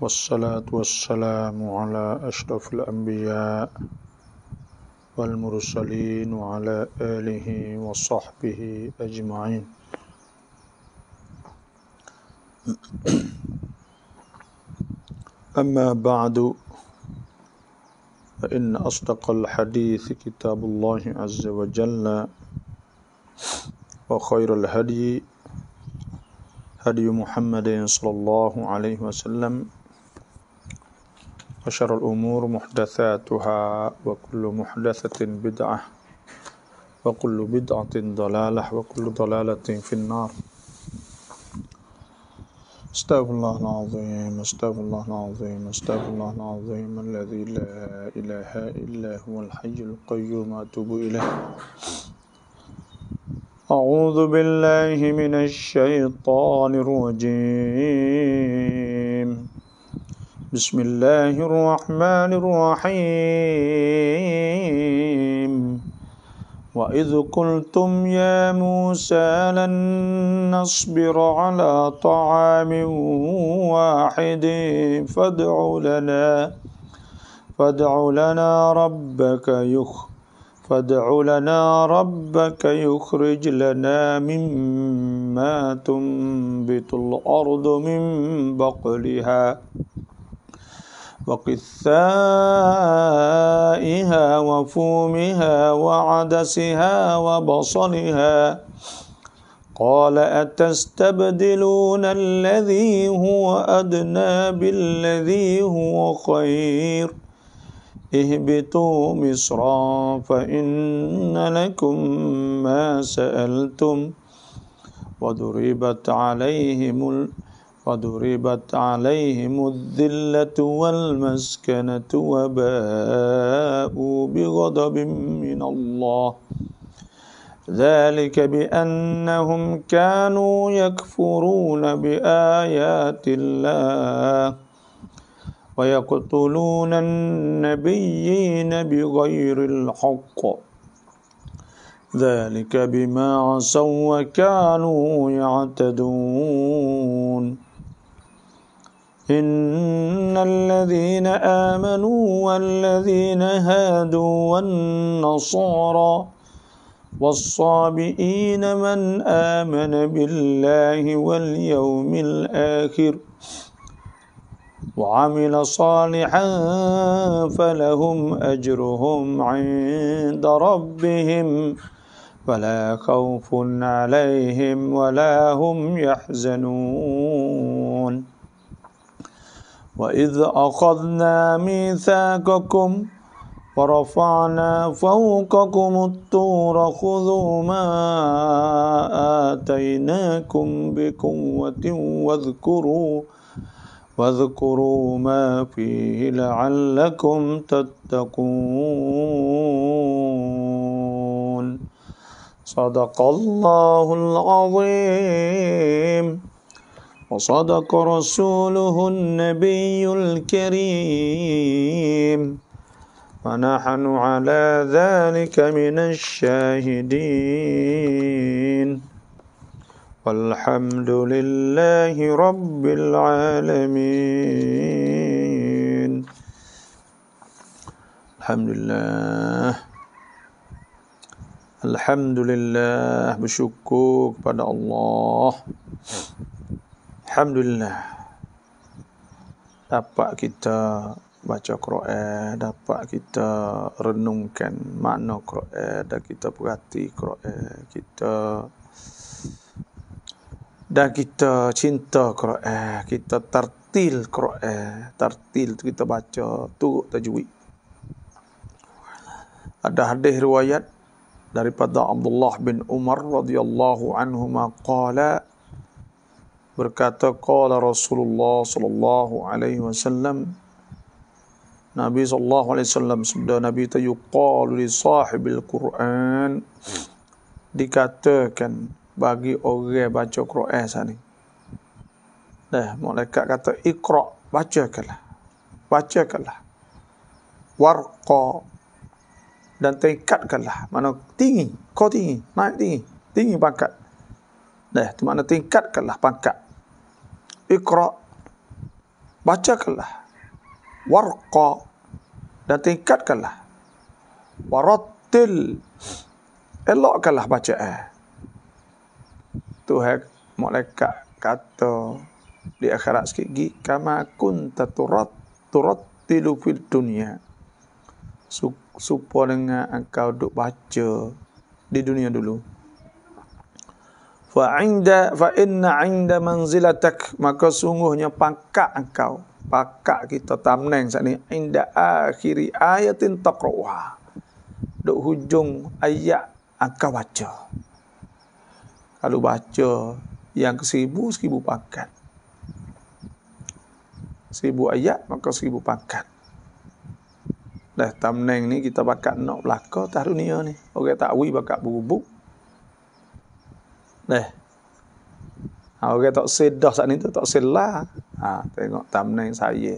والصلاة والسلام على أشرف الأنبياء والمرسلين وعلى آله وصحبه أجمعين أما بعد فإن أصدق الحديث كتاب الله عز وجل وخير الهدي هدي محمد صلى الله عليه وسلم وشر الأمور محدثاتها وكل محدثة بدعة وكل بدعة ضلالة وكل ضلالة في النار استغفر الله العظيم استغفر الله العظيم استغفر الله العظيم الذي لا إله إلا هو الحي القيوم أتوب إليه أعوذ بالله من الشيطان الرجيم بسم الله الرحمن الرحيم وإذ قلتم يا موسى لن نصبر على طعام واحد فادع لنا فادع لنا ربك يخ فادع لنا ربك يخرج لنا مما تنبت الأرض من بقلها وقثائها وفومها وعدسها وبصلها قال أتستبدلون الذي هو أدنى بالذي هو خير اهبطوا مصرا فإن لكم ما سألتم وضربت عليهم الأرض ربت عليهم الذلة والمسكنة وباءوا بغضب من الله ذلك بأنهم كانوا يكفرون بآيات الله ويقتلون النبيين بغير الحق ذلك بما عصوا وكانوا يعتدون إن الذين آمنوا والذين هادوا والنصارى والصابئين من آمن بالله واليوم الآخر وعمل صالحا فلهم أجرهم عند ربهم ولا خوف عليهم ولا هم يحزنون وإذ أخذنا ميثاقكم ورفعنا فوقكم الطور خذوا ما آتيناكم بقوة واذكروا واذكروا ما فيه لعلكم تتقون صدق الله العظيم وصدق رسوله النبي الكريم ونحن على ذلك من الشاهدين والحمد لله رب العالمين الحمد لله الحمد لله بشكوك kepada الله Alhamdulillah Dapat kita baca Quran Dapat kita renungkan makna Quran Dan kita perhati Quran Kita Dan kita cinta Quran Kita tertil Quran tertil itu kita baca turut tajwid Ada hadis riwayat daripada Abdullah bin Umar radhiyallahu anhu maqala berkata qala Rasulullah sallallahu alaihi wasallam Nabi sallallahu alaihi wasallam sabda Nabi tayu qalu li sahibil Quran dikatakan bagi orang baca Quran sana. Dah malaikat kata ikra bacakanlah. Bacakanlah. Warqa dan tingkatkanlah. Mana tinggi, kau tinggi, naik tinggi, tinggi pangkat. Dah, tu makna tingkatkanlah pangkat. Iqra Bacakanlah Warqa Dan tingkatkanlah Warattil Elokkanlah bacaan Tuhan malaikat kata di akhirat sikit gi kama kunta turat turattilu fil dunia, supo dengan engkau duk baca di dunia dulu Fa inda fa inna inda manzilatak maka sungguhnya pangkat engkau pakak kita tamneng sat ni inda akhiri ayatin taqra'uha duk hujung ayat engkau baca kalau baca yang ke seribu, seribu pangkat seribu ayat maka seribu pangkat dah tamneng ni kita pakat nak belaka tahun ni orang tak wui pakat bubuk Leh. Ha, orang tak sedah saat ni tu, tak selah. Ha, tengok tamnen saya.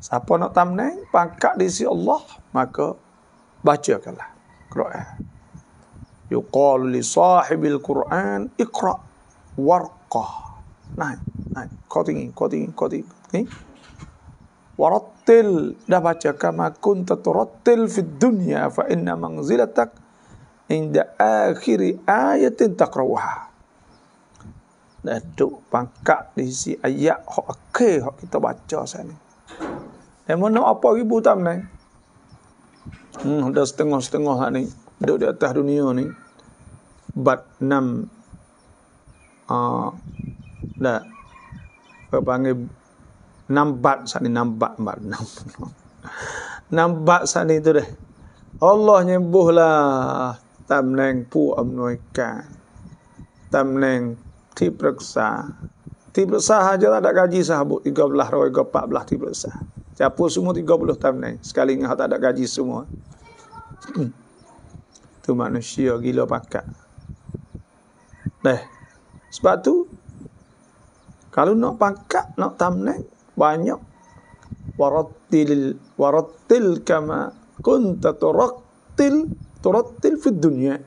Siapa nak tamnen, pangkat di sisi Allah, maka bacakanlah. Quran. Yuqalu li sahibil Quran, ikra warqa. Naik, naik. Kau tinggi, kau tinggi, kau tinggi. Warattil, dah baca. Kama kunta turattil fi dunya, fa inna manzilatak inda akhiri ayat taqrawaha. Dan tu pangkat di sisi ayat hok ke hok kita baca sana. Dan mana apa ribu tak menang? Hmm, dah setengah-setengah ni. Duduk di atas dunia ni. Bat enam. Ah dah. Kau panggil enam bat sana Enam bat, bat, enam. Enam bat sana ni tu deh. Allah nyembuhlah ตำแหน่งผู้อำนวยการตำแหน่งที่ปรึกษาที่ปรึกษาจะได้กจีสาบุตรอีกลาร้อยกับปับลาที่ปรึกษาจะพูดสมุติกับลูกตำแหน่งสกาลิงเขาได้กจีสมุติทุกมนุษย์กิโลปักกะเด้สปัตุ kalau nak pangkat, nak tamnek, banyak. Warattil, warattil kama kunta turaktil turattil fid dunya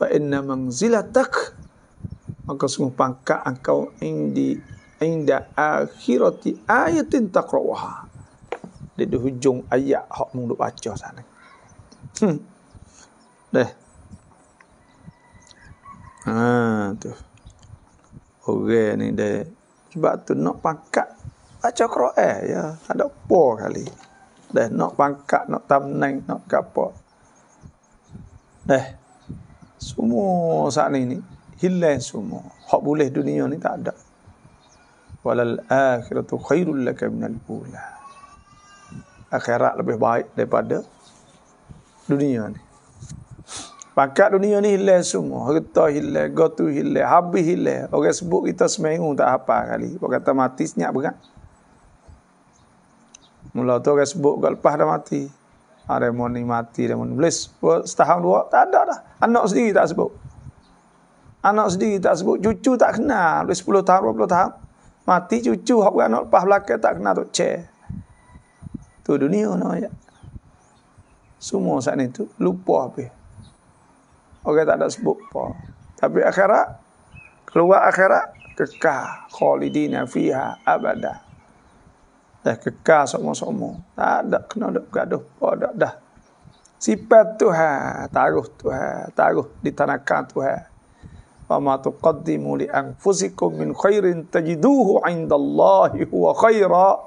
fa inna manzilatak maka sungguh pangkat engkau indi inda akhirati ayatin taqrawaha di di hujung ayat hak mung baca sana hmm deh ha tu orang ni deh sebab tu nak pangkat baca Quran ya ada apa kali deh nak pangkat nak tamnang nak kapok Eh, semua saat ini hilang semua. Hak boleh dunia ni tak ada. Walal akhiratu khairul laka minal ula. Akhirat lebih baik daripada dunia ni. Pakat dunia ni hilang semua. Harta hilang, gotu hilang, habis hilang. Orang sebut kita seminggu tak apa kali. Orang kata mati senyap berat. Mula tu orang sebut kalau lepas dah mati. Remoni mati, remoni belis. Setahun dua, tak ada dah. Anak sendiri tak sebut. Anak sendiri tak sebut. Cucu tak kenal. Belis sepuluh tahun, puluh tahun. Mati cucu, hak anak lepas belakang tak kenal tu. Cek. Tu dunia no, ya. Semua saat ni tu, lupa apa. Okey, tak ada sebut apa. Tapi akhirat, keluar akhirat, kekah. Khalidina fiha abadah. Dah eh, kekal semua semua Tak ada kena duk bergaduh. Oh, dah, dah. Sifat Tuhan. Taruh Tuhan. Taruh di tanahkan Tuhan. Wa ma tuqaddimu li anfusikum min khairin tajiduhu inda Allahi huwa khaira.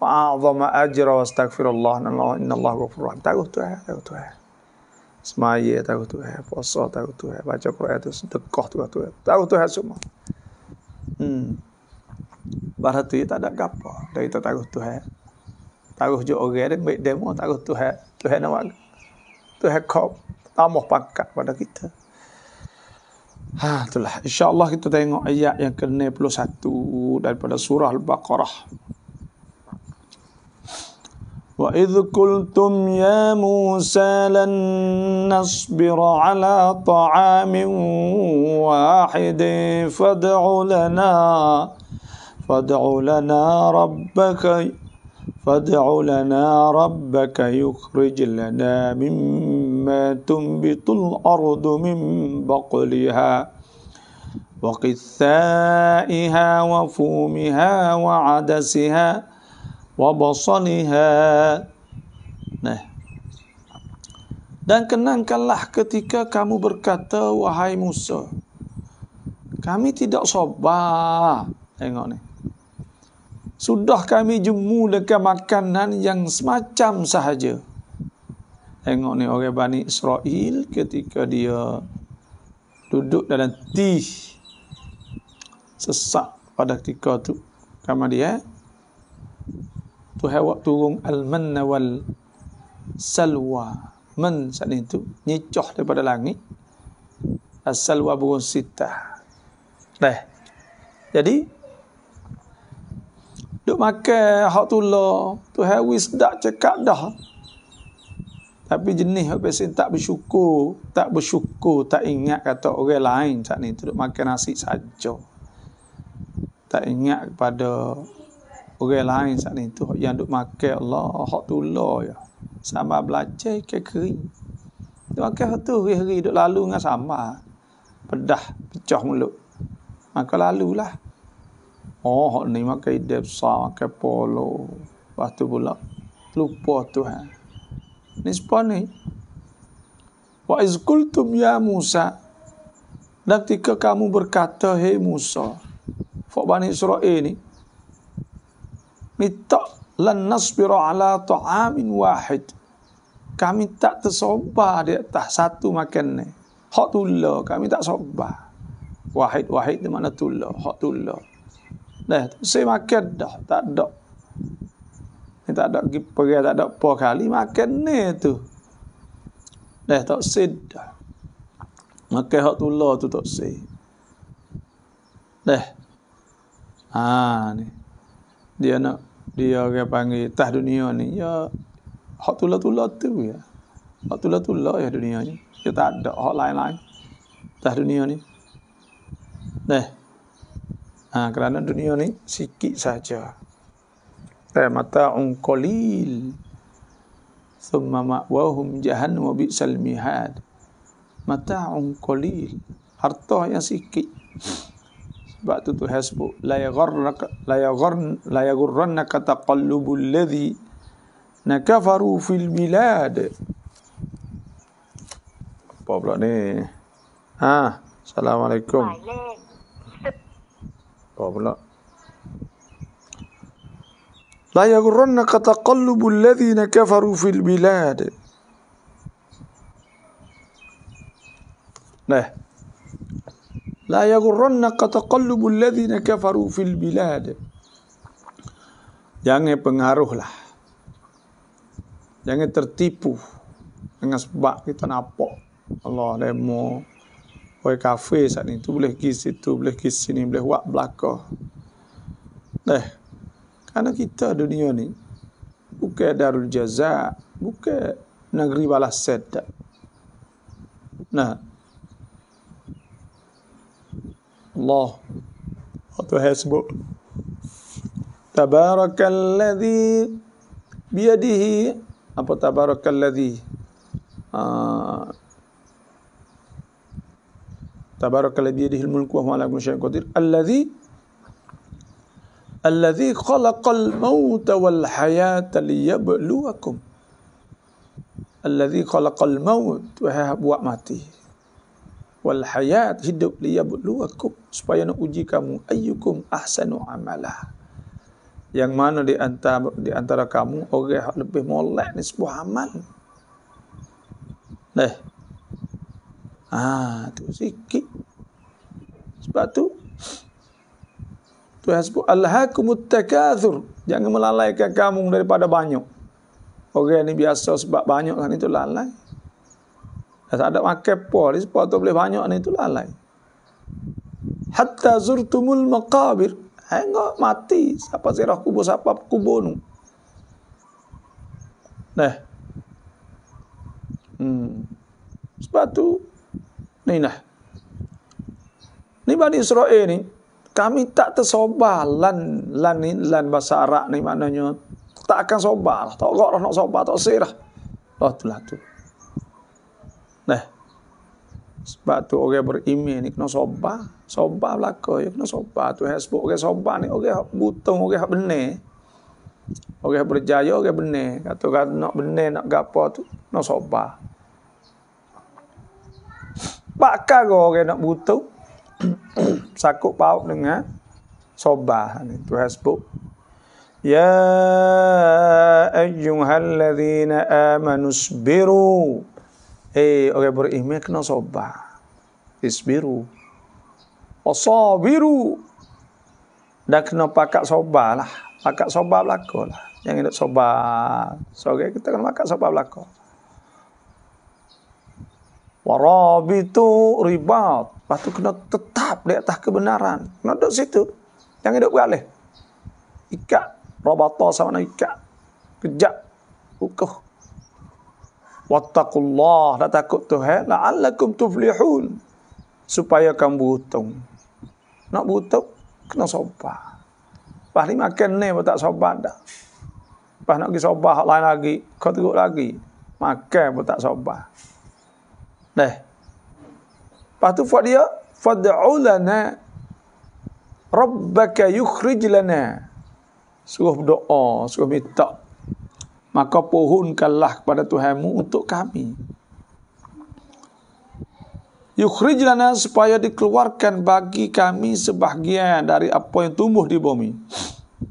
Wa a'zama ajra wa astagfirullah. Inna Allah wa Taruh Tuhan. Taruh Tuhan. Semaya taruh Tuhan. Puasa taruh Tuhan. Baca Quran itu. Sedekah taruh Tuhan. tu Tuhan semua. Hmm. Barat tu tak ada gapo dari tu taruh Tuhan. Taruh je orang dia baik demo taruh Tuhan. Tuhan nama wag. Tuhan kop tamuh pangkat pada kita. Ha itulah. Insya-Allah kita tengok ayat yang ke-91 daripada surah Al-Baqarah. Wa idh qultum ya Musa lan nasbira ala ta'amin wahidin fad'u lana فادع لنا ربك فادع لنا ربك يخرج لنا مما تنبت الأرض من بقلها وقثائها وفومها وعدسها وبصلها nah dan kenangkanlah ketika kamu berkata wahai Musa kami tidak sabar tengok ni Sudah kami jemu dengan makanan yang semacam sahaja. Tengok ni orang Bani Israel ketika dia duduk dalam tih sesak pada ketika tu. Kamu dia. Eh? Tuhan waktu turun al-manna salwa. Man saat itu nyicoh daripada langit. Asal wa burung sitah. Dah. Jadi, Duk makan hak tu lah. Tu hewi sedap cekak dah. Tapi jenis hak pesin tak bersyukur. Tak bersyukur. Tak ingat kata orang lain saat ni. Duk makan nasi saja. Tak ingat kepada orang lain saat ni. Tu yang duk makan Allah. Hak tu lah ya. Sama belajar ke kering. Duk makan hak tu hari-hari duk lalu dengan sama. Pedah. Pecah mulut. Maka lalulah. lah. Oh ni makai ide besar, makan polo. Lepas tu pula, lupa Tuhan. Ni sebab ni. Wa izkultum ya Musa. Dan ketika kamu berkata, hei Musa. Fak Bani Israel ni. Ni tak lan nasbiru ala ta'amin wahid. Kami tak tersobah di atas satu makan ni. Hak tullah. Kami tak sobah. Wahid, wahid di mana tullah. Hak tullah. Dah, saya makan dah, tak ada. Ni tak ada pergi tak ada apa kali makan ni tu. Dah tak sed. Makan hak tular tu tak sed. Dah. Ha ni. Dia nak dia orang panggil tah dunia ni ya hak tular-tular tu ya. Hak tular-tular ya dunia ni. Dia ya, tak ada hak lain-lain. Tah dunia ni. Dah. Ha, kerana dunia ni sikit saja. Ta eh, mata qalil thumma ma'wahum jahannam wa bi'sal mihad. Mata qalil. Harta yang sikit. Sebab tu Tuhan sebut la yaghurnaka la yaghurn la yaghurnaka taqallubul ladzi nakafaru fil bilad. Apa pula ni? Ha, assalamualaikum apa pula la yagrunnaka taqallubu alladhina kafaru fil bilad nah la yagrunnaka taqallubu alladhina kafaru fil bilad jangan pengaruhlah jangan tertipu dengan sebab kita nampak Allah demo Woi kafe saat ni tu boleh pergi situ, boleh pergi sini, boleh buat belakang. Dah. Eh, Karena kita dunia ni bukan darul jaza, bukan negeri balas sedak. Nah. Allah atau Facebook, Tabarakalladzi biyadihi apa tabarakalladzi? Ah, tabarakallahi bi yadihil mulku wa huwa ala kulli syai'in qadir allazi allazi khalaqal mauta wal hayata liyabluwakum allazi khalaqal maut wa huwa mati wal hayat hidup liyabluwakum supaya nak uji kamu ayyukum ahsanu amala yang mana di antara, di antara kamu orang yang lebih molek ni sebuah amal Eh. Ah, tu sikit sebab tu Tuhan sebut alhaakumut takathur. Jangan melalaikan kamu daripada banyak. Orang ni biasa sebab banyak kan lah itu lalai. Dah tak ada makan apa ni sebab tu boleh banyak kan itu lalai. Hatta zurtumul maqabir. Hingga mati siapa zirah kubur siapa kubur ni. Nah. Hmm. Sebab tu ni lah. Ni Bani Israel ni, kami tak tersobah lan lan ni lan bahasa Arab ni maknanya tak akan sobah lah. Tak gok nak sobah, tak sir oh, lah. Oh, itulah tu. Nah. Sebab tu orang berimi ni kena sobah. Sobah belaka, ya kena sobah. Tu yang sebut orang sobah ni, orang butung, orang benih. Orang berjaya, orang benih. Kata kata nak benih, nak gapa tu, kena sobah. Pakar orang nak butung, sakup paup dengan sobah tu hasbuk ya ayyuhalladzina amanu sabiru eh orang beriman kena sobah isbiru wasabiru dah kena pakak sobah lah pakak sobah belakang lah yang hendak sobah sore kita kena pakak sobah belakang warabitu ribat Lepas tu kena tetap di atas kebenaran. Kena duduk situ. Jangan duduk beralih. Ikat. Rabata sama nak ikat. Kejap. Hukuh. Wattakullah. Dah takut tu. Eh? La'allakum tuflihun. Supaya kamu butung. Nak butung, kena sobat. Lepas ni makan ni pun tak sobat dah. Lepas nak pergi sobat lain lagi, kau teruk lagi. Makan pun tak sobat. Dah. Lepas tu fuad dia fad'u lana rabbaka yukhrij lana. Suruh berdoa, suruh minta. Maka pohonkanlah kepada Tuhanmu untuk kami. Yukhrij lana supaya dikeluarkan bagi kami sebahagian dari apa yang tumbuh di bumi.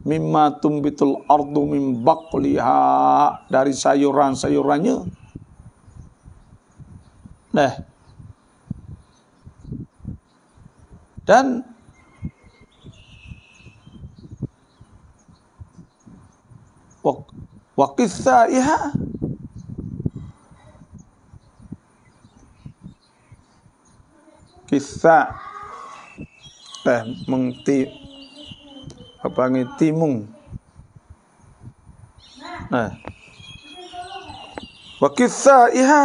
Mimma tumbitul ardu min baqliha dari sayuran-sayurannya. Nah, Dan waqithaiha kisah teh mengti apa timung nah wa kisah iha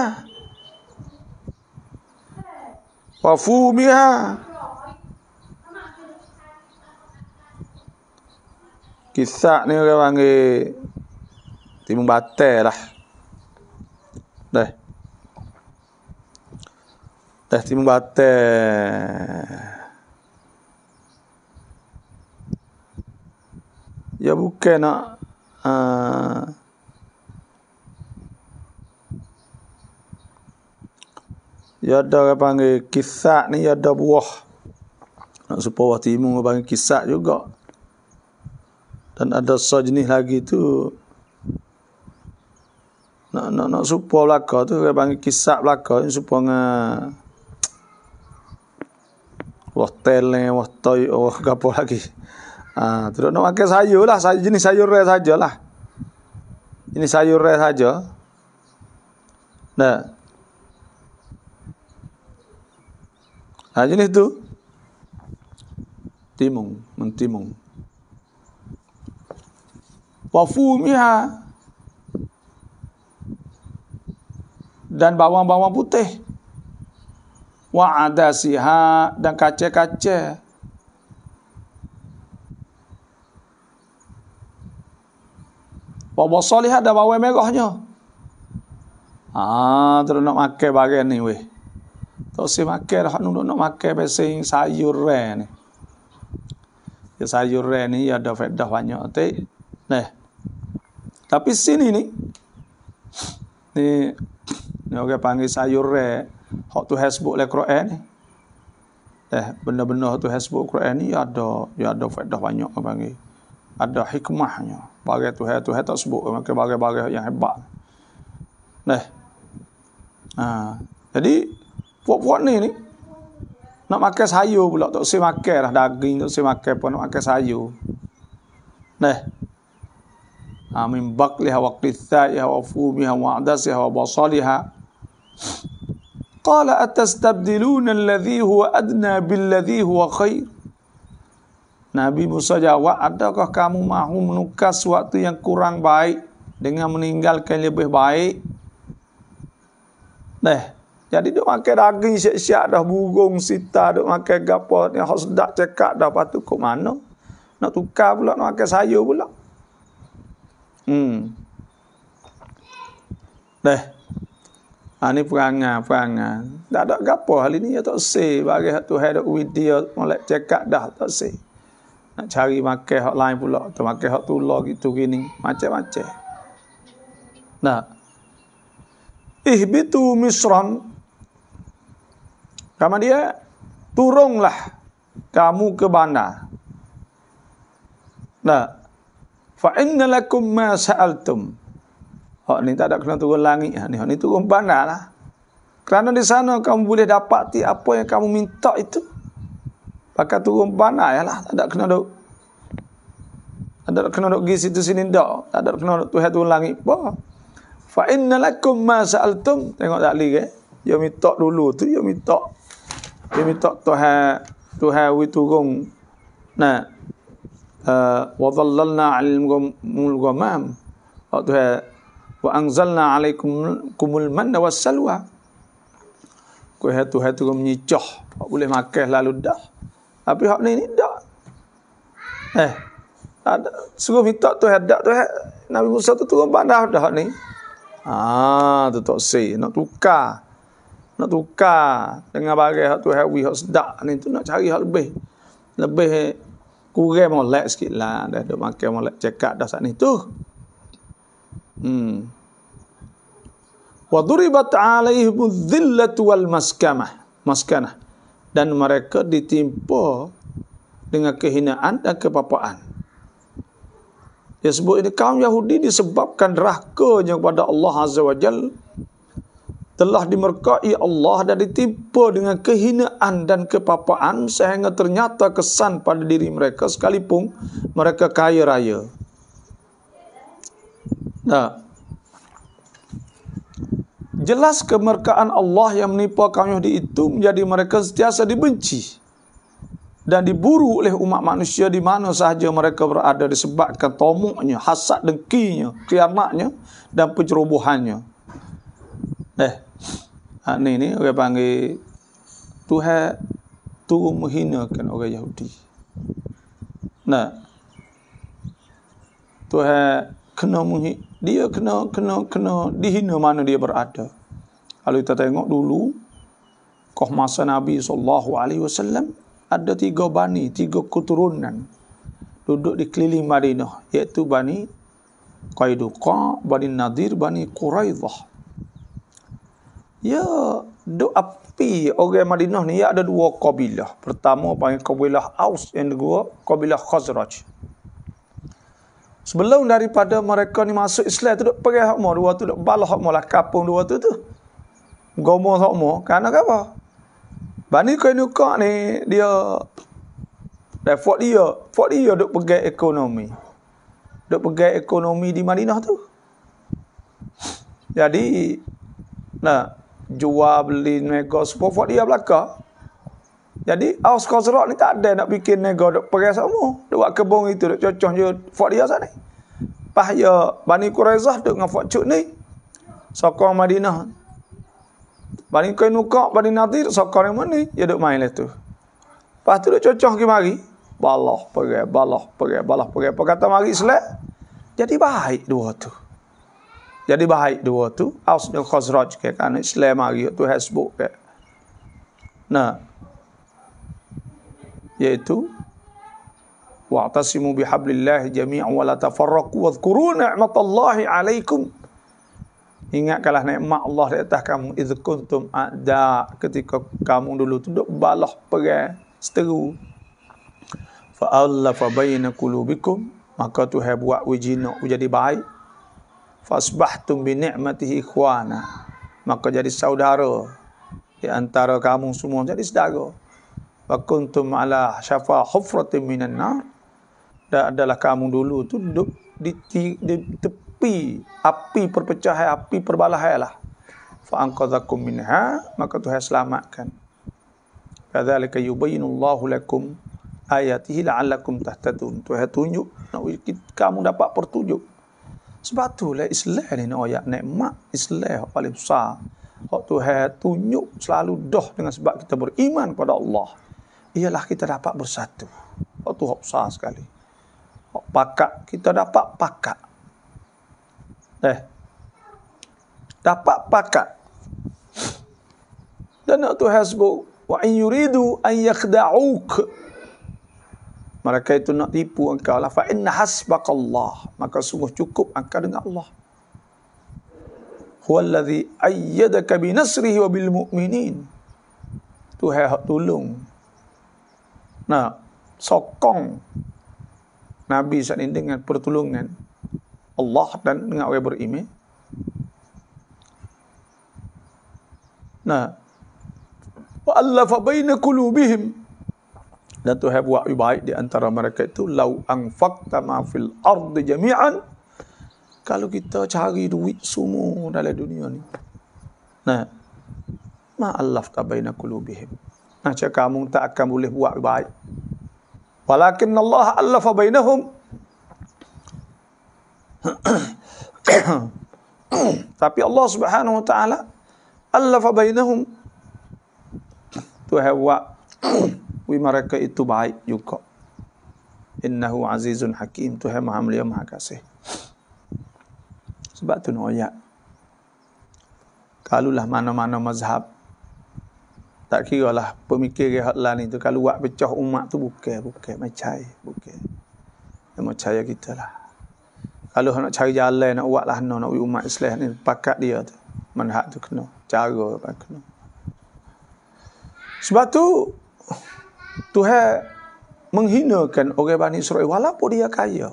wa fumiha Kisah ni orang panggil timbul batal lah. Dah. Dah timbul batal. Ya bukan nak uh, Ya ada orang panggil kisah ni ya ada buah. Nak supaya timbul orang panggil kisah juga dan ada sejenis lagi tu nak nak nak supo belaka tu kan panggil kisah belaka ni supo dengan wah tele wah toy gapo lagi ah ha, tu nak makan sayur lah sayur, jenis sayur raya sajalah ini sayur raya saja nah ha, jenis tu timung mentimung wafumiha dan bawang-bawang putih wa adasiha dan kaca-kaca wa wasaliha dan bawang merahnya ah terus nak makan bagian ni weh Tak si makan dah nak nak makan pesing sayur re ni ya sayur re ni ada faedah banyak tu nah tapi sini ni ni ni orang panggil sayur re eh, hok tu hasbuk le Quran ni. Eh benda-benda tu hasbuk Quran ni ya ada ya ada faedah banyak orang panggil. Ada hikmahnya. Bagai tu hai tu hai tak sebut maka bagai-bagai yang hebat. Neh. Ha. Jadi puak-puak ni ni nak makan sayur pula tak usah makan lah. daging tak usah makan pun nak makan sayur. Neh. Ha, min baqliha wa qithaiha wa fumiha wa adasiha wa basaliha qala atastabdiluna alladhi huwa adna billadhi huwa khair Nabi Musa jawab adakah kamu mahu menukar sesuatu yang kurang baik dengan meninggalkan lebih baik Nah, jadi dia makan daging siap-siap dah burung sita dia makan gapo yang hok sedak cekak dah patu ke mana nak tukar pula nak makan sayur pula Hmm. Deh. Ha ni perangan, perangan. Tak ada gapo hal ini ya tak se, bagi hak Tuhan dak with dia molek cekak dah tak se. Nak cari makan hak lain pula, tu makan hak tulah gitu gini, macam-macam. Nah. Ihbitu misran. Kamu dia turunlah kamu ke bandar. Nah, fa lakum ma sa'altum hak ni tak ada kena turun langit ha, ni hak ni turun bandarlah kerana di sana kamu boleh dapati apa yang kamu minta itu pakai turun bandar ya lah tak ada kena duk tak ada kena duk pergi situ sini dak tak ada kena duk tuhan turun langit apa fa innalakum ma sa'altum tengok tak lirik eh? dia minta dulu tu dia minta dia minta tuhan tuhan we turun nah Eh, wadallalna alimul gomam waktu he wa angzalna alaikum kumul manna wassalwa ku he tu he tu gom nyicoh boleh makan lalu dah tapi hak ni ni dah eh ada suruh minta tu he dah tu he Nabi Musa tu turun bandar dah ni ah tu tak si nak tukar nak tukar dengan barang hak tu hak sedap ni tu nak cari hak lebih lebih kurang molek sikit lah. Dah duk makan molek cekak dah saat ni tu. Hmm. Waduribat alaihimu zillat wal maskamah. Maskanah. Dan mereka ditimpa dengan kehinaan dan kepapaan. Dia sebut ini kaum Yahudi disebabkan rakanya kepada Allah Azza Wajalla telah dimerkai Allah dan ditipu dengan kehinaan dan kepapaan sehingga ternyata kesan pada diri mereka sekalipun mereka kaya raya. Nah. Jelas kemerkaan Allah yang menipu kaum Yahudi itu menjadi mereka setiasa dibenci dan diburu oleh umat manusia di mana sahaja mereka berada disebabkan tomuknya, hasad dengkinya, kiamatnya dan pencerobohannya. Eh, Ah, ni ini, orang panggil Tuhan turun kan orang Yahudi. Nah. Tuhan kena menghina. dia kena kena kena dihina mana dia berada. Kalau kita tengok dulu kau masa Nabi sallallahu alaihi wasallam ada tiga bani, tiga keturunan duduk di keliling Madinah iaitu bani Qaiduqa, bani Nadir, bani Quraidah. Ya, do api orang Madinah ni ya ada dua kabilah. Pertama panggil kabilah Aus yang kedua kabilah Khazraj. Sebelum daripada mereka ni masuk Islam tu duk perang hak dua tu duk balah hak lah kampung dua tu tu. Gomo hak mo, kerana apa? Bani Kainuka ni dia dan eh, fort dia, fort dia duk pegang ekonomi. Duk pegang ekonomi di Madinah tu. Jadi nah jual beli nego semua buat dia belaka. Jadi Aus Khosrok ni tak ada nak bikin nego dok perai semua. Dok buat kebun itu dok cocoh je buat dia sana. Pas ya Bani Quraizah dok dengan buat cuk ni. Sokong Madinah. Bani Kainuka, Bani Nadir, sokong yang mana Ya dok main lah tu. Lepas tu dok cocoh ke mari. Balah perai, balah perai, balah perai. Kata mari selek. Jadi baik dua tu. Jadi baik dua tu. Aus dan Khazraj ke kan. Islam hari tu Facebook ke. Nah. yaitu, Wa'tasimu bihablillahi jami'a wa la tafarraku wa zkuru ni'matallahi alaikum. Ingatkanlah nikmat Allah di atas kamu. Iz kuntum ada ketika kamu dulu tu duduk balah perang seteru. Fa'alla fa baina qulubikum maka tu buat wijina jadi baik fasbahtum bi mati ikhwana maka jadi saudara di antara kamu semua jadi sedago. wa kuntum ala syafa hufratin nar dan adalah kamu dulu tu duduk di, di, di, tepi api perpecahan api perbalahan lah fa anqadhakum minha maka Tuhan selamatkan kadzalika yubayyinu Allahu lakum ayatihi la'allakum tahtadun Tuhan tunjuk kamu dapat pertunjuk sebab tu lah Islam ni ni oya nikmat Islam yang paling besar. Hak tu hai tunjuk selalu doh dengan sebab kita beriman kepada Allah. Ialah kita dapat bersatu. Hak tu hak besar sekali. Hak pakak kita dapat pakak. Eh. Dapat pakak. Dan hak tu hasbu wa in yuridu an yakhda'uk mereka itu nak tipu engkau lah. Fa'inna hasbakallah. Maka sungguh cukup engkau dengan Allah. Huwallazi ayyadaka binasrihi wa bil mu'minin. Tu hai tolong. Nah, sokong Nabi saat ini dengan pertolongan Allah dan dengan orang beriman. Nah, wa Allah fa bayna qulubihim dan Tuhan buat baik di antara mereka itu lau anfaqta ma fil ardi jami'an kalau kita cari duit semua dalam dunia ni nah ma allah ta baina qulubihim nah kamu tak akan boleh buat baik walakin allah allafa bainahum tapi allah subhanahu wa ta'ala allafa bainahum tu hawa Wi mereka itu baik juga. Innahu azizun hakim. Tuhan maha mulia maha kasih. Sebab tu noyak. Kalau lah mana-mana mazhab. Tak kira lah pemikir yang lain tu Kalau buat pecah umat tu bukan. Bukan. Macai. Bukan. Yang macai kita lah. Kalau nak cari jalan, nak buat lah, nak buat umat Islam ni, pakat dia tu. Manhat tu kena. Cara apa kena. Sebab tu, Tuhan menghinakan orang Bani Israel walaupun dia kaya.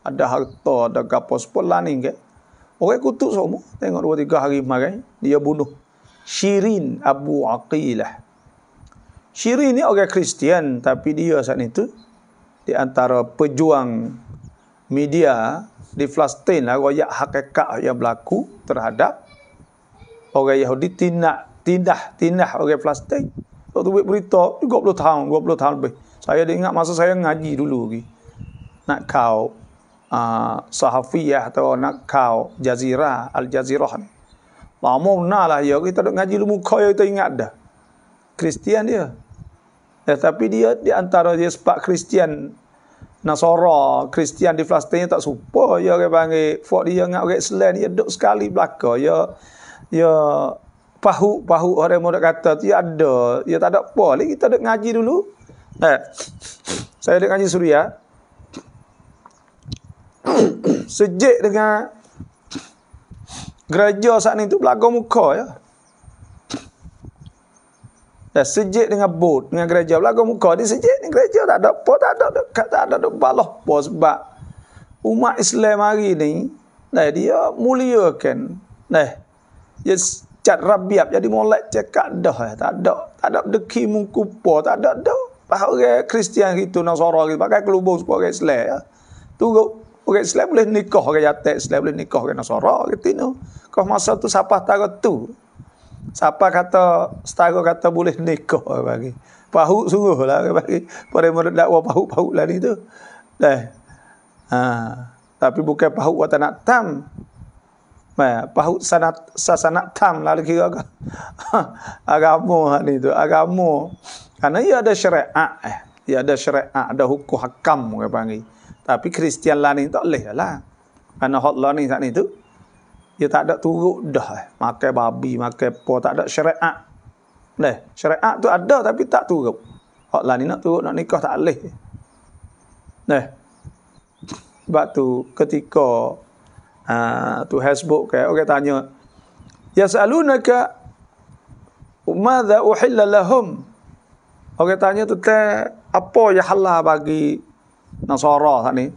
Ada harta, ada gapo sepola ni ke. Orang kutuk semua. Tengok dua tiga hari kemarin dia bunuh Shirin Abu Aqilah. Shirin ni orang Kristian tapi dia saat itu di antara pejuang media di Palestine, lah royak hakikat yang berlaku terhadap orang Yahudi tindak tindah tindah orang Palestine. Waktu buat berita, 20 tahun, 20 tahun lebih. Saya ingat masa saya ngaji dulu lagi. Nak kau uh, ah, sahafiyah atau nak kau jazirah, al-jazirah ni. Lama benar lah ya, kita nak ngaji lumu kau yang kita ingat dah. Kristian dia. Ya, tapi dia di antara dia sebab Kristian Nasara, Kristian di Palestin tak supa ya orang panggil. dia ingat orang Islam dia duduk sekali belakang, Ya, ya Pahu-pahu orang murid kata tu ya ada. Dia ya tak ada apa lagi. Kita nak ngaji dulu. Eh. Saya nak ngaji suria. Ya. Sejik dengan gereja saat ni tu belakang muka ya. Ya, sejik dengan bot, dengan gereja belakang muka ni sejik ni gereja tak ada apa, tak ada dekat, tak ada dekat balah apa sebab umat Islam hari ni, nah eh, dia muliakan. Nah, eh, Yes, cat rabiap jadi molek cekak dah ya, tak ada tak ada deki mungkupo tak ada dah pasal orang Kristian gitu Nasara gitu pakai kelubung sebagai orang Islam ya. tu orang Islam boleh nikah orang Yatek Islam boleh nikah orang Nasara gitu no. kau masa tu siapa tahu tu siapa kata setara kata boleh nikah bagi pahu sungguh lah bagi pada murid dakwa pahu pahu lah ni tu dah eh, ha. tapi bukan pahu kata nak tam Mai pahut sanat sasanat tam lah lagi agak agamu ni tu agamu. Karena ia ada syariat eh. Ia ada syariat, ada hukum hakam ke panggil. Tapi Kristian lah ni tak boleh lah. Karena hot lah ni saat ni tu. Ia tak ada turut dah. Eh. Makan babi, makan po tak ada syariat. Leh, syariat tu ada tapi tak turut. Hot lah ni nak turut nak nikah tak boleh. Leh. Sebab ketika Ha, tu hasbuk ke. Orang tanya. Yas'alunaka madha uhilla lahum. Orang tanya tu teh apa yang halal bagi Nasara tak ni.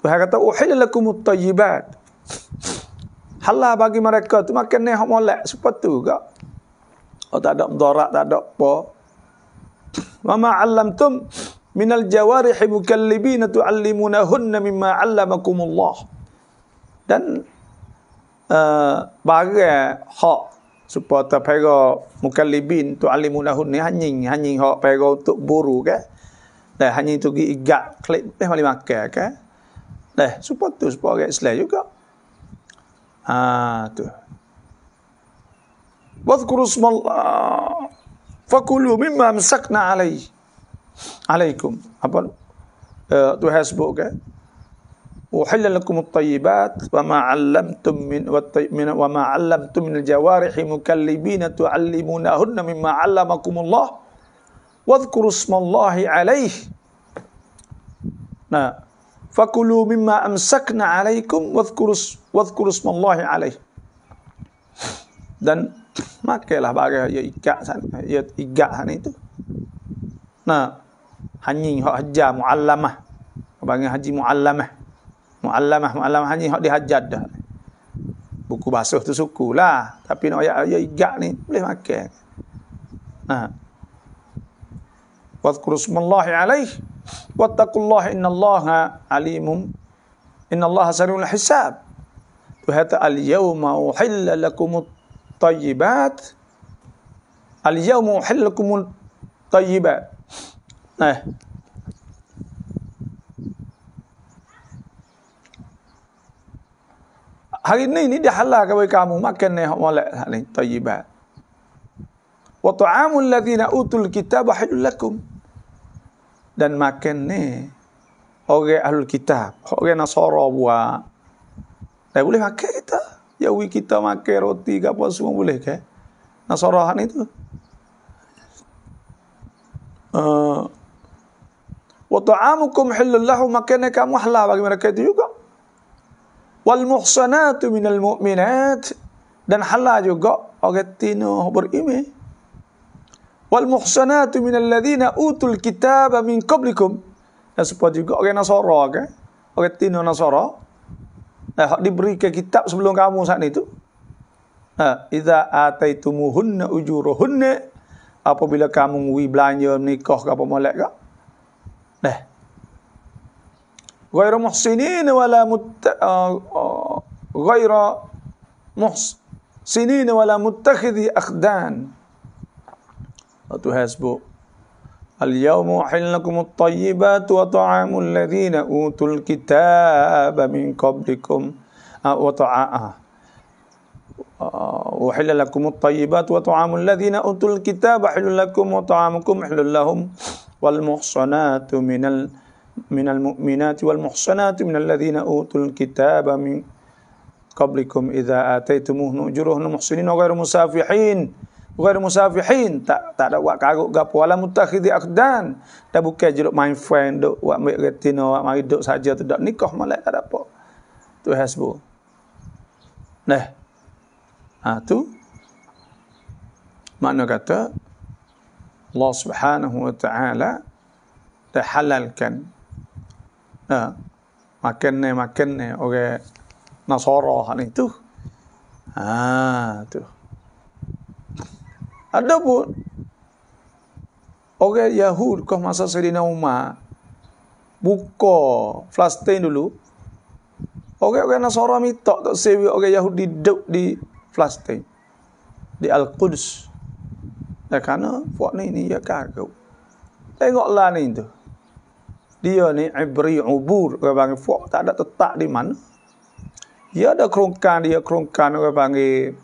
Tuhan kata uhilla lakum at-tayyibat. Halal bagi mereka tu makan ni hak molek sepatu ke. Oh tak ada mudarat, tak ada apa. Wa ma 'allamtum min al-jawarih mukallibina tu'allimunahunna mimma 'allamakumullah dan uh, eh, bagai hak supaya pergo mukallibin tu alimunahun ni hanying hanying hak pergo untuk buru ke dah hanying tu gi igat klik eh mari ke, ke dah supaya tu supaya orang Islam juga Ah tu wazkuru smallah fakulu mimma amsakna alai alaikum apa eh, tu hasbuk ke أحل لكم الطيبات وما علمتم من, من وما علمتم من الجوارح مكلبين تعلمونهن مما علمكم الله واذكروا اسم الله عليه نعم فكلوا مما أمسكنا عليكم واذكروا واذكروا اسم الله عليه dan makailah barang ya ikat sana ya igat sana itu nah hanying معلمه muallamah barang haji muallamah Mu'allamah, mu'allamah ni hak dihajat dah. Buku basuh tu suku lah. Tapi nak ayat ayat igak ni boleh makan. Nah. Ha. Wadhkuru smallahi alaih. Wattakullahi inna allaha alimum. Inna allaha sarimul hisab. Tu hata al-yawma uhilla lakumut tayyibat. Al-yawma uhilla lakumut tayyibat. Nah. Eh. hari ni ni dia halal kepada kamu makan ni molek ni tayyibat wa ta'amul ladzina utul kitab halul dan makan ni orang ahlul kitab orang nasara buat dah boleh makan kita ya we kita makan roti ke apa semua boleh ke nasara ni tu uh, wa ta'amukum halul lahum makan kamu halal bagi mereka itu juga wal muhsanatu minal mu'minat dan hala juga orang tino berime wal muhsanatu minal ladzina utul kitab min qablikum dan sebab juga orang nasara kan okay? orang tino nasara nah eh, diberi ke kitab sebelum kamu saat itu ha idza ataitumuhunna ujuruhunna apabila kamu wi belanja nikah ke apa molek ke غير محسنين ولا مت... آه، آه، غير محسنين ولا متخذي أخدان وتحسبوا اليوم أحل لكم الطيبات وطعام الذين أوتوا الكتاب من قبلكم آه، وطعام أحل لكم الطيبات وطعام الذين أوتوا الكتاب حل لكم وطعامكم حل لهم والمحصنات من الكتاب من المؤمنات والمحصنات من الذين أوتوا الكتاب من قبلكم إذا آتيتموهن أجرهن محسنين وغير مسافحين غير مسافحين tak tak ada wak karuk gap wala mutakhidhi aqdan dah bukan jeruk main friend dok wak ambil retina wak mari dok saja tu dak nikah malah tak ada apa tu hasbu nah ha tu makna kata Allah Subhanahu wa taala dah halalkan ya, makannya makannya oke nasoro kan itu ah tu. ada pun oke Yahud kau masa Serina Umar buka flastein dulu oke oke nasoro mito tak sewi oke Yahudi di di flastein di Al Quds Ya karena buat ni ni ya kagum. Tengoklah ni tu dia ni ibri ubur orang panggil fuak tak ada tetap di mana dia ada kerongkan dia kerongkan orang panggil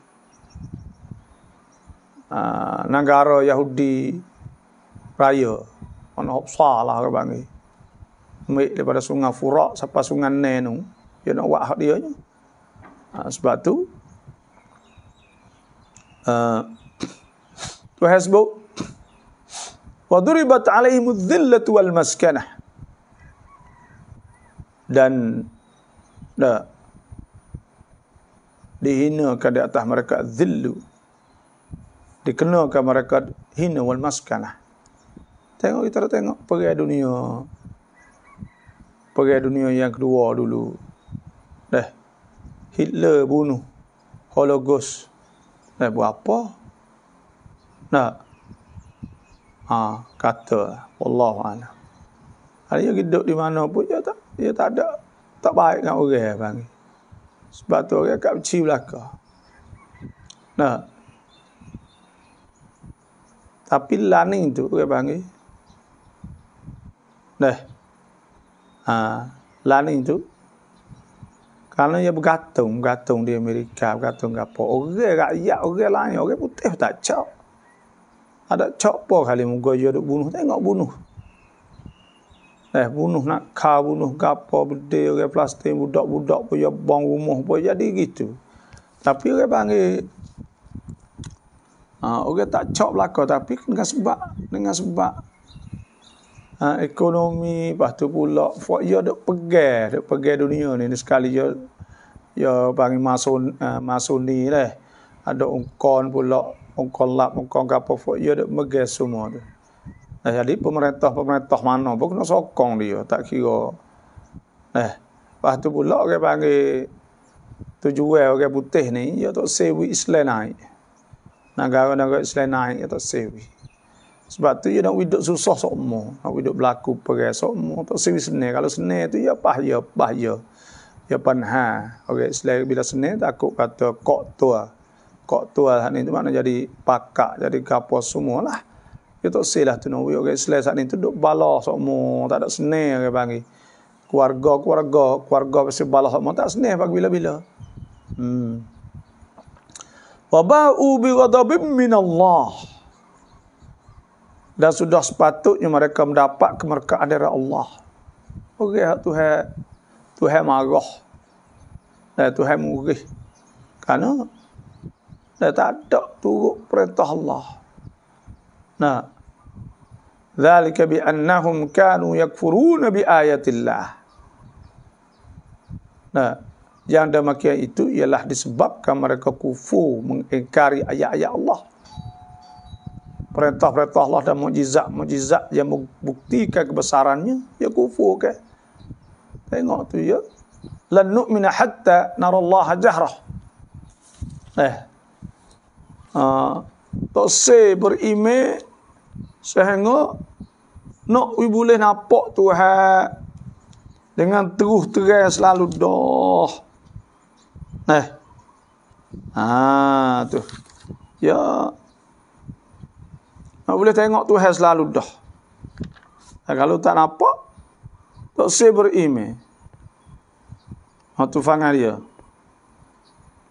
uh, negara Yahudi raya mana hopsa lah orang panggil ambil daripada sungai Furak sampai sungai Nenung dia nak buat hak dia ni, uh, ah, sebab tu uh, ah, tu Hezbo wa duribat alaihimu zillatu wal maskanah dan dah dihinakan di atas mereka zillu dikenakan mereka hina wal maskanah tengok kita tengok perai dunia perai dunia yang kedua dulu dah Hitler bunuh Holocaust dah buat apa Nah, ha, kata Allah hari dia hidup di mana pun dia tak dia tak ada tak baik dengan orang bang. Sebab tu orang kat benci belaka. Nah. Tapi laning tu orang panggil. Nah. Ha, laning tu kalau dia bergantung, bergantung di Amerika, gatung ke apa. Orang rakyat, orang lain, orang putih tak cok. Ada cok apa kali muka dia duk bunuh. Tengok bunuh. Eh, bunuh nak kau, bunuh gapa, bede, orang okay, plastik, budak-budak pun, -budak, bong rumah pun, jadi gitu. Tapi orang okay, panggil, ah, orang uh, okay, tak cok belakang, tapi kan dengan sebab, dengan sebab, uh, ekonomi, lepas tu pula, fok, ya duk pegar, duk pegar dunia ni, ni sekali ya, ya panggil masun uh, ah, masuk ni lah, ada ungkon pula, ungkon lap, ungkon gapa, fok, ya duk pegar semua tu. Nah, jadi pemerintah-pemerintah mana pun kena sokong dia, tak kira. Nah, eh, lepas tu pula orang panggil tujuan orang putih ni, dia tak sewi Islam naik. Negara-negara Islam naik, dia tak sewi. Sebab tu dia nak hidup susah semua. Nak hidup berlaku perai semua. Tak sewi seni. Kalau seni tu, ya apa ya, apa ya. Ya panha. Orang Islam bila seni, takut kata kok tua. Kok tua lah ni tu mana jadi pakak, jadi kapal semua lah. Ya tak silah tu nombor. Okay, selesai saat ni tu duk balah semua. Tak ada senih ke bagi. Keluarga, keluarga, keluarga mesti balah semua. Tak senih bagi bila-bila. Hmm. Waba'u bi ghadabim min Allah. Dan sudah sepatutnya mereka mendapat kemerkaan dari Allah. Okay Okey, Tuhan. Tuhan marah. Dan Tuhan murih. Kerana dia tak ada turut perintah Allah. Nah, Zalika bi annahum kanu yakfuruna bi ayatillah. Nah, yang demikian itu ialah disebabkan mereka kufu, mengingkari ayat-ayat Allah. Perintah-perintah Allah dan mujizat-mujizat yang membuktikan kebesarannya, ya kufu ke? Tengok tu ya. Lan nu'mina hatta narallah jahrah. Eh. Uh, tak berime. Sehingga nak we boleh nampak Tuhan dengan terus terang selalu doh. Nah. Eh. Ha tu. Ya. Nak boleh tengok Tuhan selalu doh. Nah, kalau tak nampak tak se berime. Ha tu fangar dia.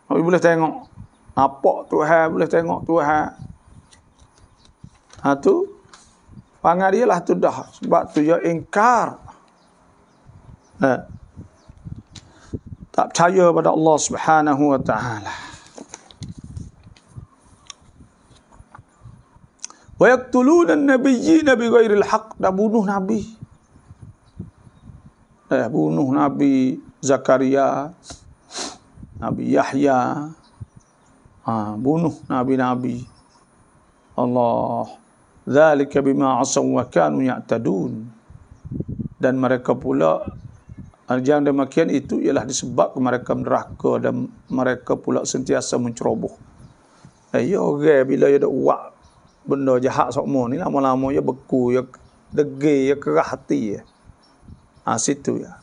Nak boleh tengok nampak Tuhan, boleh tengok Tuhan. Ha tu. Wangan ialah lah tu dah. Sebab tu dia ingkar. Ha. Tak percaya pada Allah subhanahu wa ta'ala. Wa yaktuluna nabiyyina bi ghairi al-haq. Dah bunuh Nabi. Eh, bunuh Nabi Zakaria. Nabi Yahya. Ha, bunuh Nabi-Nabi. Allah. Zalika bima asaw wa kanu ya'tadun. Dan mereka pula Arjang demikian itu ialah disebabkan mereka neraka dan mereka pula sentiasa menceroboh. Eh, ya orang okay, bila dia ya dah buat benda jahat semua ni lama-lama dia ya beku, dia ya degi, dia kerah hati. Ya. Ha, situ ya.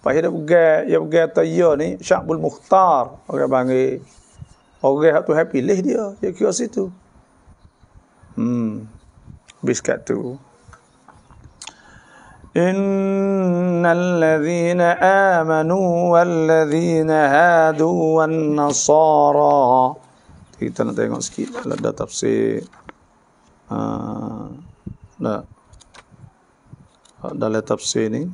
Pasal dia pergi, dia pergi atas dia ni, Syakbul Mukhtar, orang okay, panggil. Orang okay, tu happy, pilih dia, dia kira situ. Hmm habis kat tu. amanu wal آمنوا والذين هادوا والنصارى kita nak tengok sikit ada tafsir ah uh, dah ada ah, lah tafsir ni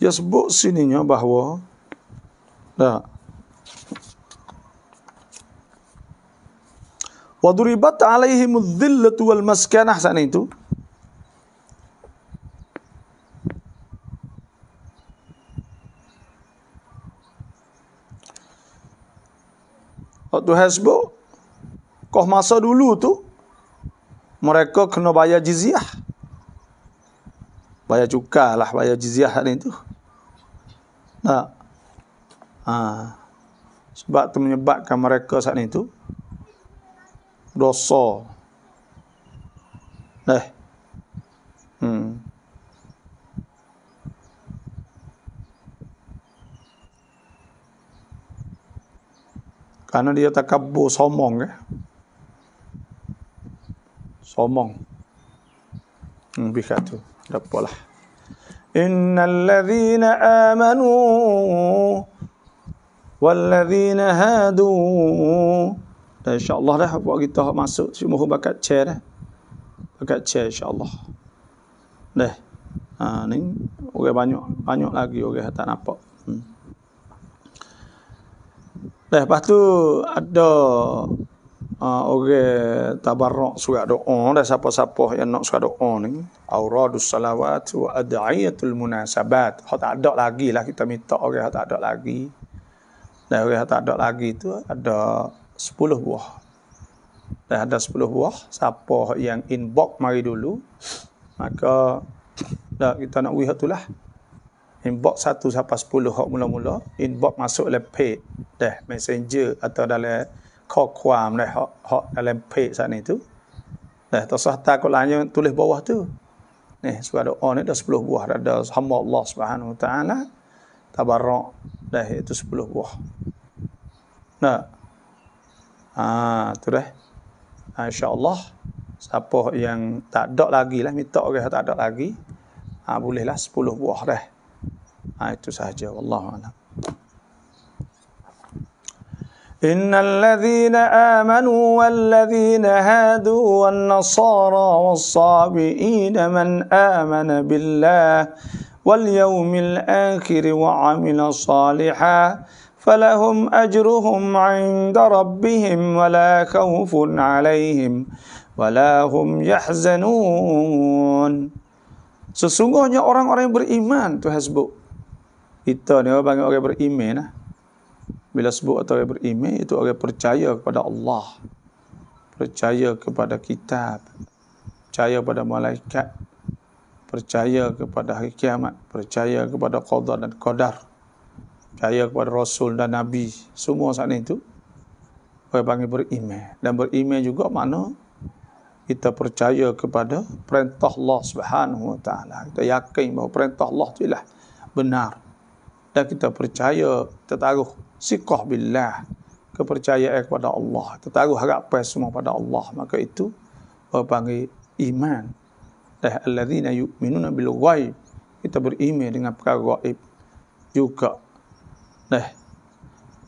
Ya sebut sininya bahawa Nah. Wa duribat 'alaihim adh-dhillatu wal maskanah sana itu. Waktu hasbu kau masa dulu tu mereka kena bayar jizyah. Bayar cukalah, bayar jizyah hari itu. Nah ha. sebab tu menyebabkan mereka saat ni tu dosa dah eh. hmm kerana dia takabur somong ke eh. somong lebih hmm, kat tu dah apalah innal ladhina amanu Wallazina hadu. Dan insya-Allah dah buat kita masuk semua bakat chair dah. Bakat chair insya-Allah. Dah. Ha ni orang banyak banyak lagi orang tak nampak. Hmm. Dah lepas tu ada uh, orang tabarruk surat doa dah siapa-siapa yang nak surat doa ni auradus salawat wa ad'iyatul munasabat. Hot tak ada lagi lah kita minta orang tak ada lagi. Dah orang tak ada lagi tu ada 10 buah. Dah ada 10 buah, siapa yang inbox mari dulu. Maka dah kita nak wihat tu lah. Inbox satu sampai 10 hak mula-mula, inbox masuk dalam page dah messenger atau dalam call kuam dah hak hak dalam page sat ni tu. Dah tersah tak kau lain tulis bawah tu. Nih, sebab on ni dah 10 buah. Dah ada Allah subhanahu wa ta'ala tabarok dah itu sepuluh buah. Nah, ha, tu dah. Ha, Allah, siapa yang tak ada lagi lah, minta orang tak ada lagi, ha, bolehlah sepuluh buah dah. Ha, itu sahaja, Allah Alam. إن الذين آمنوا والذين هادوا والنصارى والصابئين من آمن بالله واليوم الآخر وعمل صالحا فلهم أجرهم عند ربهم ولا خوف عليهم ولا هم يحزنون Sesungguhnya orang-orang yang beriman tu hasbuk. Kita ni orang panggil orang beriman lah. Bila sebut atau orang beriman itu orang percaya kepada Allah. Percaya kepada kitab. Percaya kepada malaikat percaya kepada hari kiamat, percaya kepada qadar dan qadar, percaya kepada rasul dan nabi, semua saat itu orang panggil beriman. Dan beriman juga makna kita percaya kepada perintah Allah Subhanahu Wa Taala. Kita yakin bahawa perintah Allah itu ialah benar. Dan kita percaya tertaruh siqah billah, kepercayaan kepada Allah, tertaruh harap semua pada Allah. Maka itu orang panggil iman teh alladzina yu'minuna bil ghaib kita berime dengan perkara gaib juga teh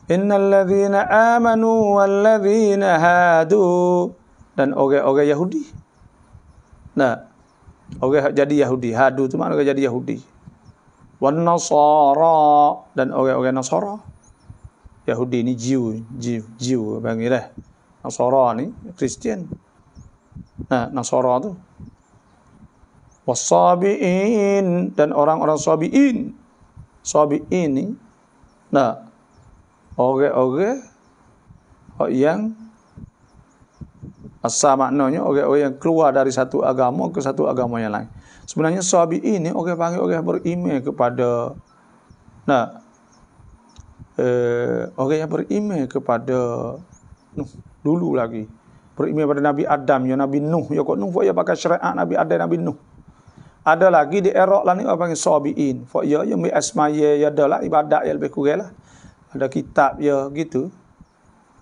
innal ladzina amanu wal ladzina hadu dan orang-orang Yahudi nah orang jadi Yahudi hadu tu maknanya jadi Yahudi wan nasara dan orang-orang Nasara Yahudi ni Jew Jew Jew panggil dah Nasara ni Kristian nah Nasara tu wasabiin dan orang-orang sabiin. Sabi ini nah orang-orang yang asa maknanya orang-orang yang keluar dari satu agama ke satu agama yang lain. Sebenarnya sabi ini orang panggil orang beriman kepada nah eh, orang yang beriman kepada Nuh dulu lagi. Beriman kepada Nabi Adam, ya Nabi Nuh, ya kok Nuh, ya pakai syariat Nabi Adam, Nabi Nuh. Ada lagi di Erok lah ni orang panggil sobiin. Fak ya yang mik asmaya ya, ya dalah ibadat yang lebih kurang lah. Ada kitab ya gitu.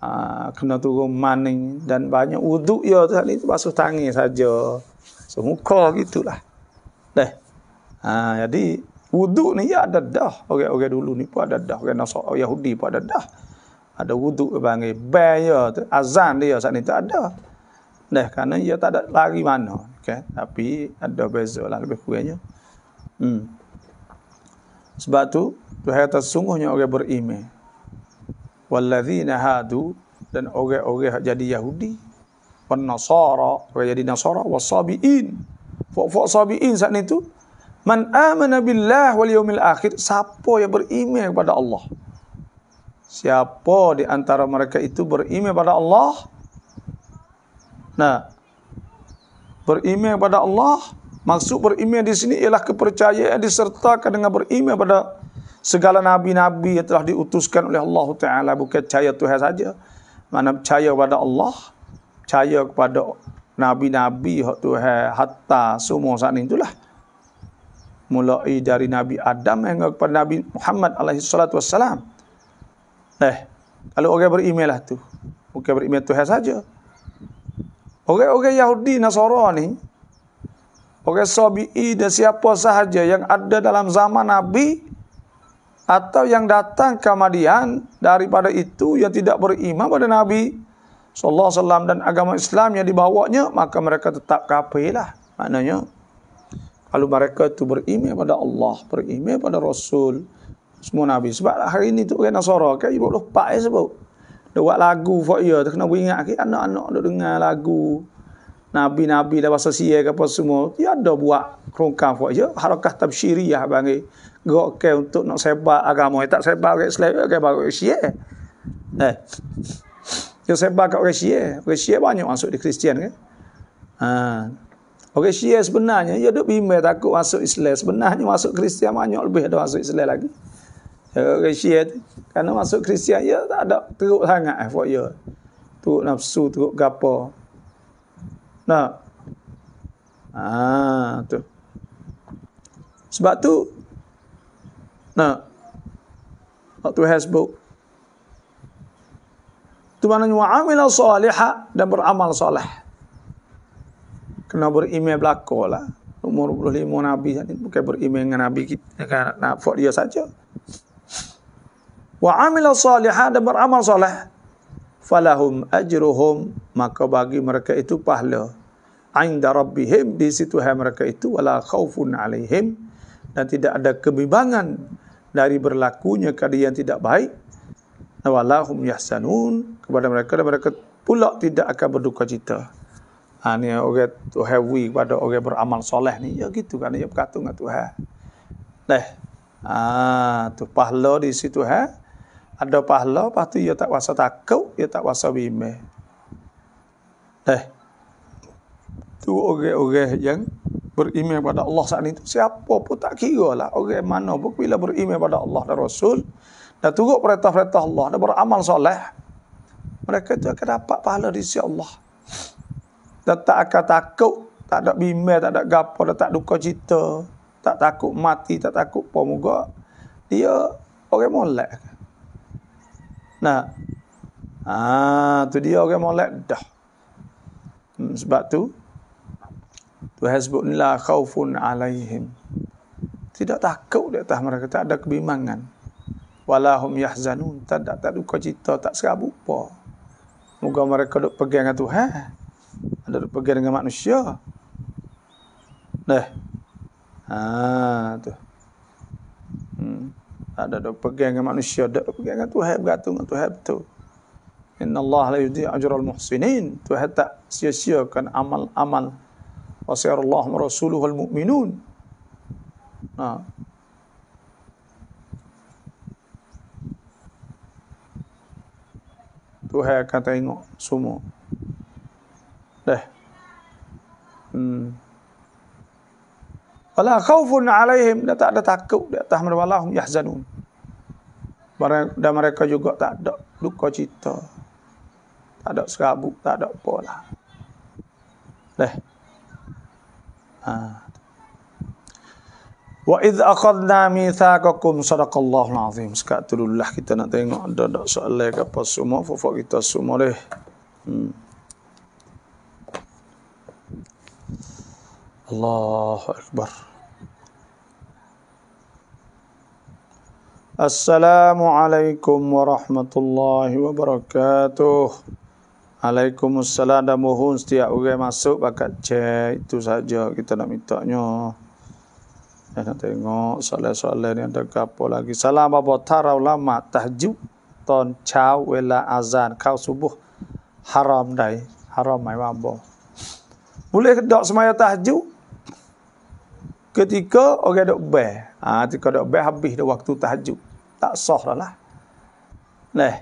Aa, ah, kena turun mani dan banyak wuduk ya tu lah, ni basuh tangan saja. Semuka so, gitulah. Dah. Ah jadi wuduk ni ya ada dah. Orang-orang dulu ni pun ada dah. Orang Nasrani Yahudi pun ada dah. Ada wuduk panggil bayar tu. Azan dia saat ni tak ada. Dah kerana ia tak ada lari mana. Okay? Tapi ada beza lah lebih kurangnya. Hmm. Sebab tu, Tuhan kata sungguhnya orang beriman. Walladzina hadu dan orang-orang jadi Yahudi. Dan Nasara, orang jadi Nasara. Wasabi'in. Fok-fok sabi'in saat itu. Man amana billah wal yawmil akhir. Siapa yang beriman kepada Allah. Siapa di antara mereka itu beriman kepada Allah. Nah, beriman kepada Allah maksud beriman di sini ialah kepercayaan disertakan dengan beriman kepada segala nabi-nabi yang telah diutuskan oleh Allah Taala bukan percaya Tuhan saja. Mana percaya kepada Allah, percaya kepada nabi-nabi hak Tuhan hatta semua saat itulah. Mulai dari Nabi Adam hingga kepada Nabi Muhammad alaihi salatu wassalam. Eh, kalau orang beriman lah tu. Bukan beriman Tuhan saja. Orang-orang Yahudi Nasara ni Orang Sabi'i dan siapa sahaja yang ada dalam zaman Nabi Atau yang datang ke Madian Daripada itu yang tidak beriman pada Nabi Sallallahu Alaihi Wasallam dan agama Islam yang dibawanya Maka mereka tetap kafir lah Maknanya Kalau mereka itu beriman pada Allah Beriman pada Rasul Semua Nabi Sebab hari ini tu orang Nasara kan Ibu lupa ya eh, sebut Duk buat lagu for you tu kena ingat ke anak-anak duk dengar lagu nabi-nabi dah bahasa sia ke apa semua. Dia ada buat kerongkang for you, harakah tabsyiriah bagi gerakan untuk nak sebar agama. Eh, tak sebar orang Islam ke eh, orang sia. Eh. Dia sebar kat orang sia. Orang sia banyak masuk di Kristian ke. Ha. Orang sia sebenarnya dia duk bimbang takut masuk Islam. Sebenarnya masuk Kristian banyak lebih ada masuk Islam lagi. Ha. Kristian eh, Kerana masuk Kristian Ya tak ada Teruk sangat eh, For you Teruk nafsu Teruk gapa Nak Ah tu Sebab tu Nak Waktu Facebook, Tu mana yang Wa'amila saliha Dan beramal salih Kena berimeh belakang lah Umur 25 Nabi Bukan berimeh dengan Nabi kita, Nak buat dia saja wa amila salihah dan beramal soleh falahum ajruhum maka bagi mereka itu pahala Ainda rabbihim di situ hai mereka itu wala khaufun alaihim dan tidak ada kebimbangan dari berlakunya kali yang tidak baik wallahum yahsanun kepada mereka dan mereka pula tidak akan berduka cita ha ni orang to heavy kepada orang beramal soleh ni ya gitu kan dia ya berkata dengan Tuhan deh ah ha, tu pahala di situ ha ada pahala patu ia tak wasa takut ia tak wasa bime eh tu orang-orang yang beriman pada Allah saat itu siapa pun tak kira lah orang mana pun bila beriman kepada Allah dan Rasul dan turut perintah-perintah Allah dan beramal soleh mereka itu akan dapat pahala di sisi Allah dan tak akan takut tak ada bimbel, tak ada gapo, tak duka cita, tak takut mati, tak takut pun juga. Dia orang okay, Nah. Ha, tu dia orang okay, molek dah. Hmm, sebab tu tu hasbun la khaufun alaihim. Tidak takut di tah mereka tak ada kebimbangan. Walahum yahzanun tak ada tak duka cita tak serabu apa. Moga mereka duk pergi dengan Tuhan. Ada duk pergi dengan manusia. Nah. Ha, tu. Hmm ada dok pegang dengan manusia dok pegang dengan Tuhan bergantung dengan Tuhan tu inna Allah la yudhi ajral muhsinin Tuhan tak sia-siakan amal-amal wa Allah wa rasuluhu al mu'minun nah ha. Tuhan akan tengok semua dah hmm wala khaufun alaihim dia tak ada takut dia tak merwalahum yahzanun dan mereka juga tak ada duka cita tak ada serabut tak ada pola. Dah. leh ha wa id akhadna mithaqakum sadaqallahu alazim sekat tulullah kita nak tengok ada dak soal apa semua fofok kita semua leh hmm. الله akbar. Assalamualaikum warahmatullahi wabarakatuh. الله وبركاته mohon setiap دموهون ستيا masuk bakat cek itu saja kita nak minta nyo Ya, nak tengok soalan-soalan ni ada apa lagi. Salam apa tarau lama tahajud ton chau wela azan kau subuh haram dai. Haram mai wabo. Boleh dak semaya tahajud? ketika orang dok bah. Ha, ketika dok bah habis dah waktu tahajud. Tak sah dah lah. Nah.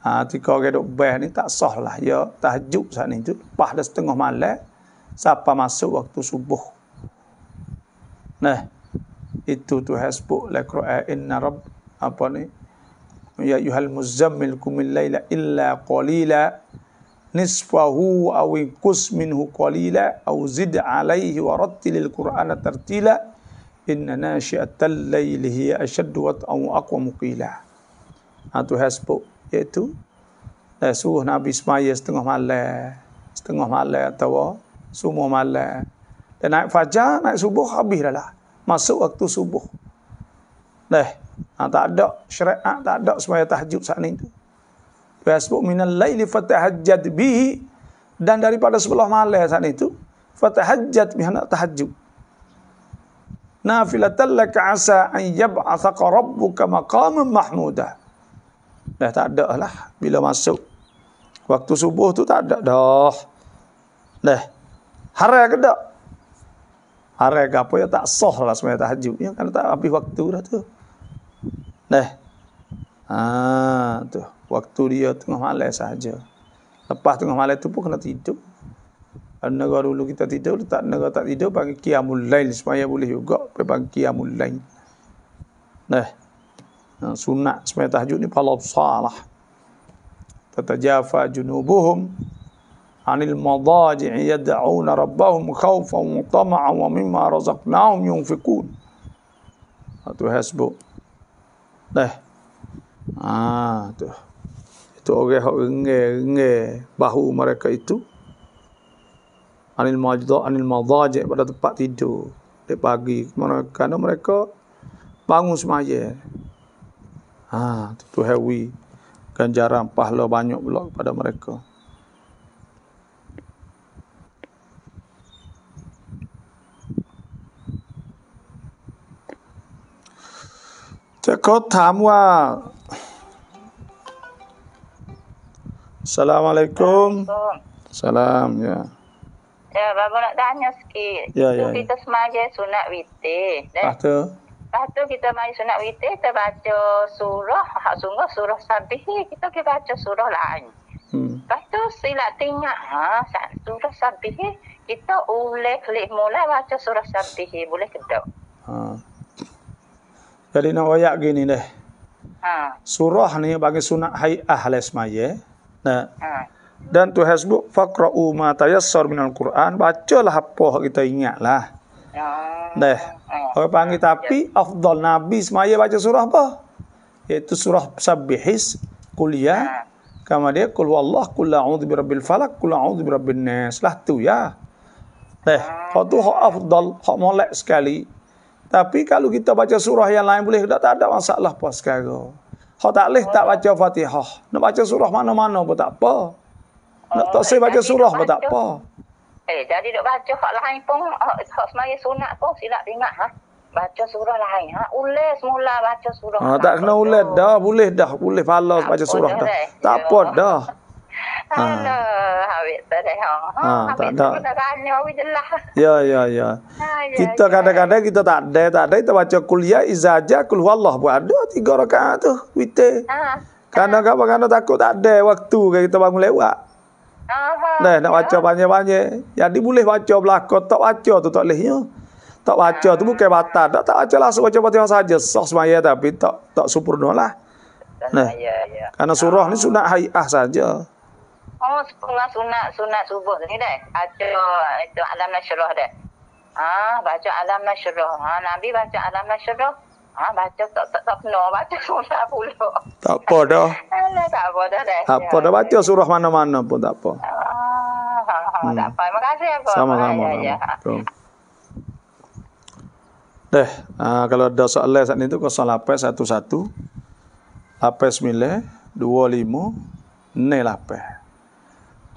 Ha, ketika orang dok bah ni tak sah lah. Ya, tahajud saat ni tu. Lepas dah setengah malam. Siapa masuk waktu subuh. Nah. Itu tu hasbuk la qira'a inna rabb apa ni? Ya yuhal muzammil kumil laila illa qalila nisfahu aw inqus minhu qalila aw zid alayhi wa rattilil qur'ana tartila inna nashi'atal layl hiya ashadd wa aw aqwam qila atu ha, hasbu iaitu ya, eh, suruh nabi semaya setengah malam setengah malam atau semua malam dan naik fajar naik subuh habis dah lah masuk waktu subuh dah eh, ha, tak ada syariat tak ada semaya tahajud saat ni tu Yasbuk minal laili fatahajjad bihi dan daripada sebelah malam saat itu fatahajjad bihi nak tahajjud. Nafilatan lak asa an yab'atha rabbuka maqaman mahmuda. Dah tak ada lah bila masuk. Waktu subuh tu tak ada dah. Dah. Harai ke tak? Harai ke apa ya tak soh lah sebenarnya tahajjud. Ya, kan tak habis waktu dah tu. Dah. Ah, tu waktu dia tengah malam saja. Lepas tengah malam tu pun kena tidur. Negara dulu kita tidur, tak negara tak tidur, panggil kiamul lain, Supaya boleh juga, panggil kiamul lain. Nah, sunnah. supaya tahajud ni pahala besar lah. Tatajafa junubuhum anil madaji'i yad'auna rabbahum khawfan wa tama'an wa mimma razaqnahum yufikun. Atuh hasbuk. Dah. Ah, tuh itu orang hok rengeh bahu mereka itu anil majda anil madajik pada tempat tidur di pagi mereka mereka bangun semaya ha itu hewi ganjaran pahala banyak pula kepada mereka Jika kau tahu Assalamualaikum. Salam ya. Ya, baru nak tanya sikit. Ya, ya, ya, kita ya. semaja sunat witir. Eh? Lepas tu? Lepas tu kita mari sunat witir, kita baca surah. Hak sungguh surah sabih kita kita baca surah lain. Hmm. Lepas tu silap tengok, ha, surah sabih kita boleh klik mula baca surah sabih Boleh kita. Ha. Jadi nak wayak gini deh. Ha. Surah ni bagi sunat hai'ah lah semaya. Ha. Nah. Ha. Dan tu hasbuk faqra'u ma tayassar minal Qur'an, bacalah apa kita ingatlah. Ya. Nah. Ha. oh, panggil ya. tapi ya. afdal nabi semaya baca surah apa? yaitu surah Sabihis kuliah. Ya. Ha. Kama dia kul wallah kul a'udzu birabbil falak kul a'udzu birabbin nas. Lah tu ya. Nah, kau tu hak afdal, hak molek sekali. Tapi kalau kita baca surah yang lain boleh tak ada masalah pas sekarang. Kau tak boleh tak baca fatihah. Nak baca surah mana-mana pun tak apa. Nak tak eh, saya baca surah pun tak apa. Eh, jadi nak baca hak lain pun, hak semaya sunat pun silap ingat, ha? Baca surah lain. Ha? Ulih semula baca surah. Ha, tak kena ulih dah. Boleh dah. Boleh falas baca surah dah. Eh? Tak apa ya. dah. Alah. Ha, ha tak ada. Ya ya ya. Ha, ya kita ya. kadang-kadang kita tak ada, tak ada kita baca kuliah izaja kul huwallah buat ada tiga rakaat tu witir. Karena ha. Kadang-kadang kan takut tak ada waktu kita bangun lewat. Ha. Nah, nak baca ya. banyak-banyak. Jadi boleh baca belaka, tak baca tu tak lehnya. Tak baca tu bukan batal. Tak, tak baca langsung baca batal saja. Sah semaya tapi tak tak sempurna lah. Nah, ya, ya. Karena surah ni ah. sunat hai'ah saja. Ha. Oh, setengah sunat sunat subuh ni dah. Baca itu alam nasyrah dah. Ha, baca alam nasyrah. Ha, Nabi baca alam nasyrah. Ha, baca tak tak tak kena baca surah pula. Tak apa dah. Alah, tak apa dah dah. Tak apa dah baca ya. surah mana-mana pun tak apa. Ah, ha, ha, ha, hmm. tak apa. Terima kasih Sama-sama. Ya, ya. ya. Deh, uh, kalau ada soalan saat itu satu-satu. apa 9 dua ne lah apa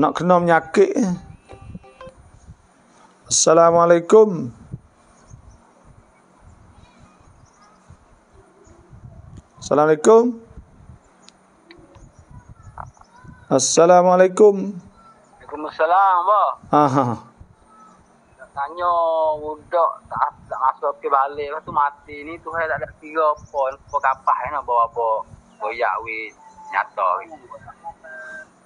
nak kena menyakit Assalamualaikum Assalamualaikum Assalamualaikum Waalaikumsalam Aha. Nak tanya budak tak, masuk ke balik Lepas tu mati ni tu tak ada tiga apa Apa kapas ni eh, nak bawa apa Goyak weh nyata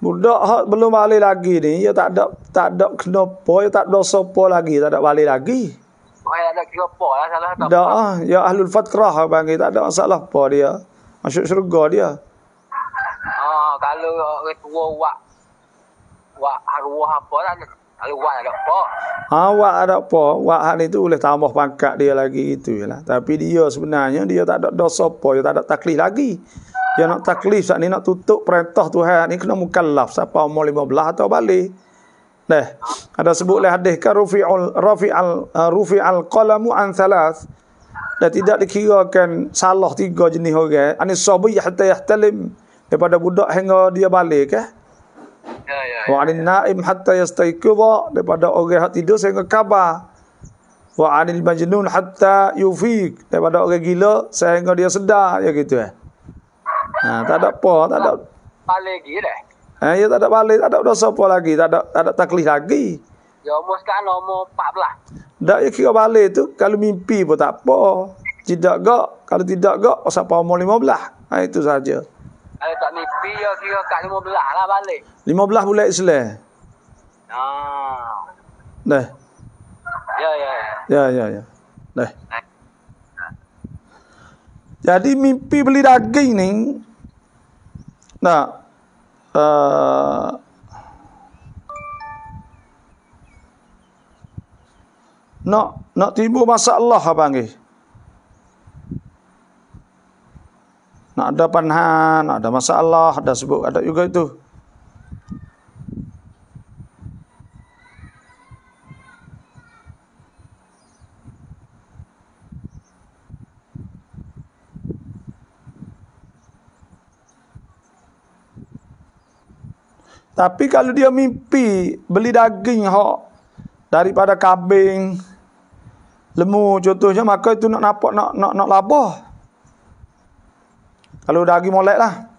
Budak belum balik lagi ni, ya tak ada tak ada kenapa, ya tak ada sopo lagi, tak ada balik lagi. Ada kira lah, ya, salah tak? Da, ah, ya ahlul fatrah panggil, tak ada masalah apa dia. Masuk syurga dia. Oh, kalau ketua wak wak haruah apa lah ni? Kalau ada apa? Ha, wak ada apa? Wak itu boleh tambah pangkat dia lagi itu lah. Tapi dia sebenarnya dia tak ada dosa apa. Dia tak ada taklis lagi. Yang nak taklif saat ni nak tutup perintah Tuhan ni kena mukallaf. Siapa umur 15 atau balik. Nah, ada sebut sebutlah hadis ka rufi'ul rafi'al eh, rufi'al qalamu an thalath. Dan tidak dikirakan salah tiga jenis orang. Okay? Ani sabiy hatta yahtalim daripada budak hingga dia balik eh. Ya, ya, ya Wa ya. anil na'im hatta yastaykidha daripada orang yang tidur sehingga kabar. Wa anil majnun hatta yufiq daripada orang gila sehingga dia sedar. Ya gitu eh. Ya. Ha, tak ada apa, tak ada lagi dah. Ha, ya tak ada balik, tak ada dosa apa lagi, tak ada tak ada taklis lagi. Ya umur sekarang umur 14. Dak ya kira balik tu kalau mimpi pun tak apa. Tidak gak, kalau tidak gak oh, sampai umur 15. Ha, itu saja. Kalau tak mimpi ya kira kat 15 lah balik. 15 boleh Islam. Ha. Dah. Ya ya ya. Ya ya ya. Dah. Ha. Jadi mimpi beli daging ni 那呃，nak uh, nak tiba masalah apa panggil? Nak ada panahan, nak ada masalah, ada sebut ada juga itu. Tapi kalau dia mimpi beli daging hok daripada kambing, lemu contohnya maka itu nak nampak nak nak nak labah. Kalau daging moleklah, lah.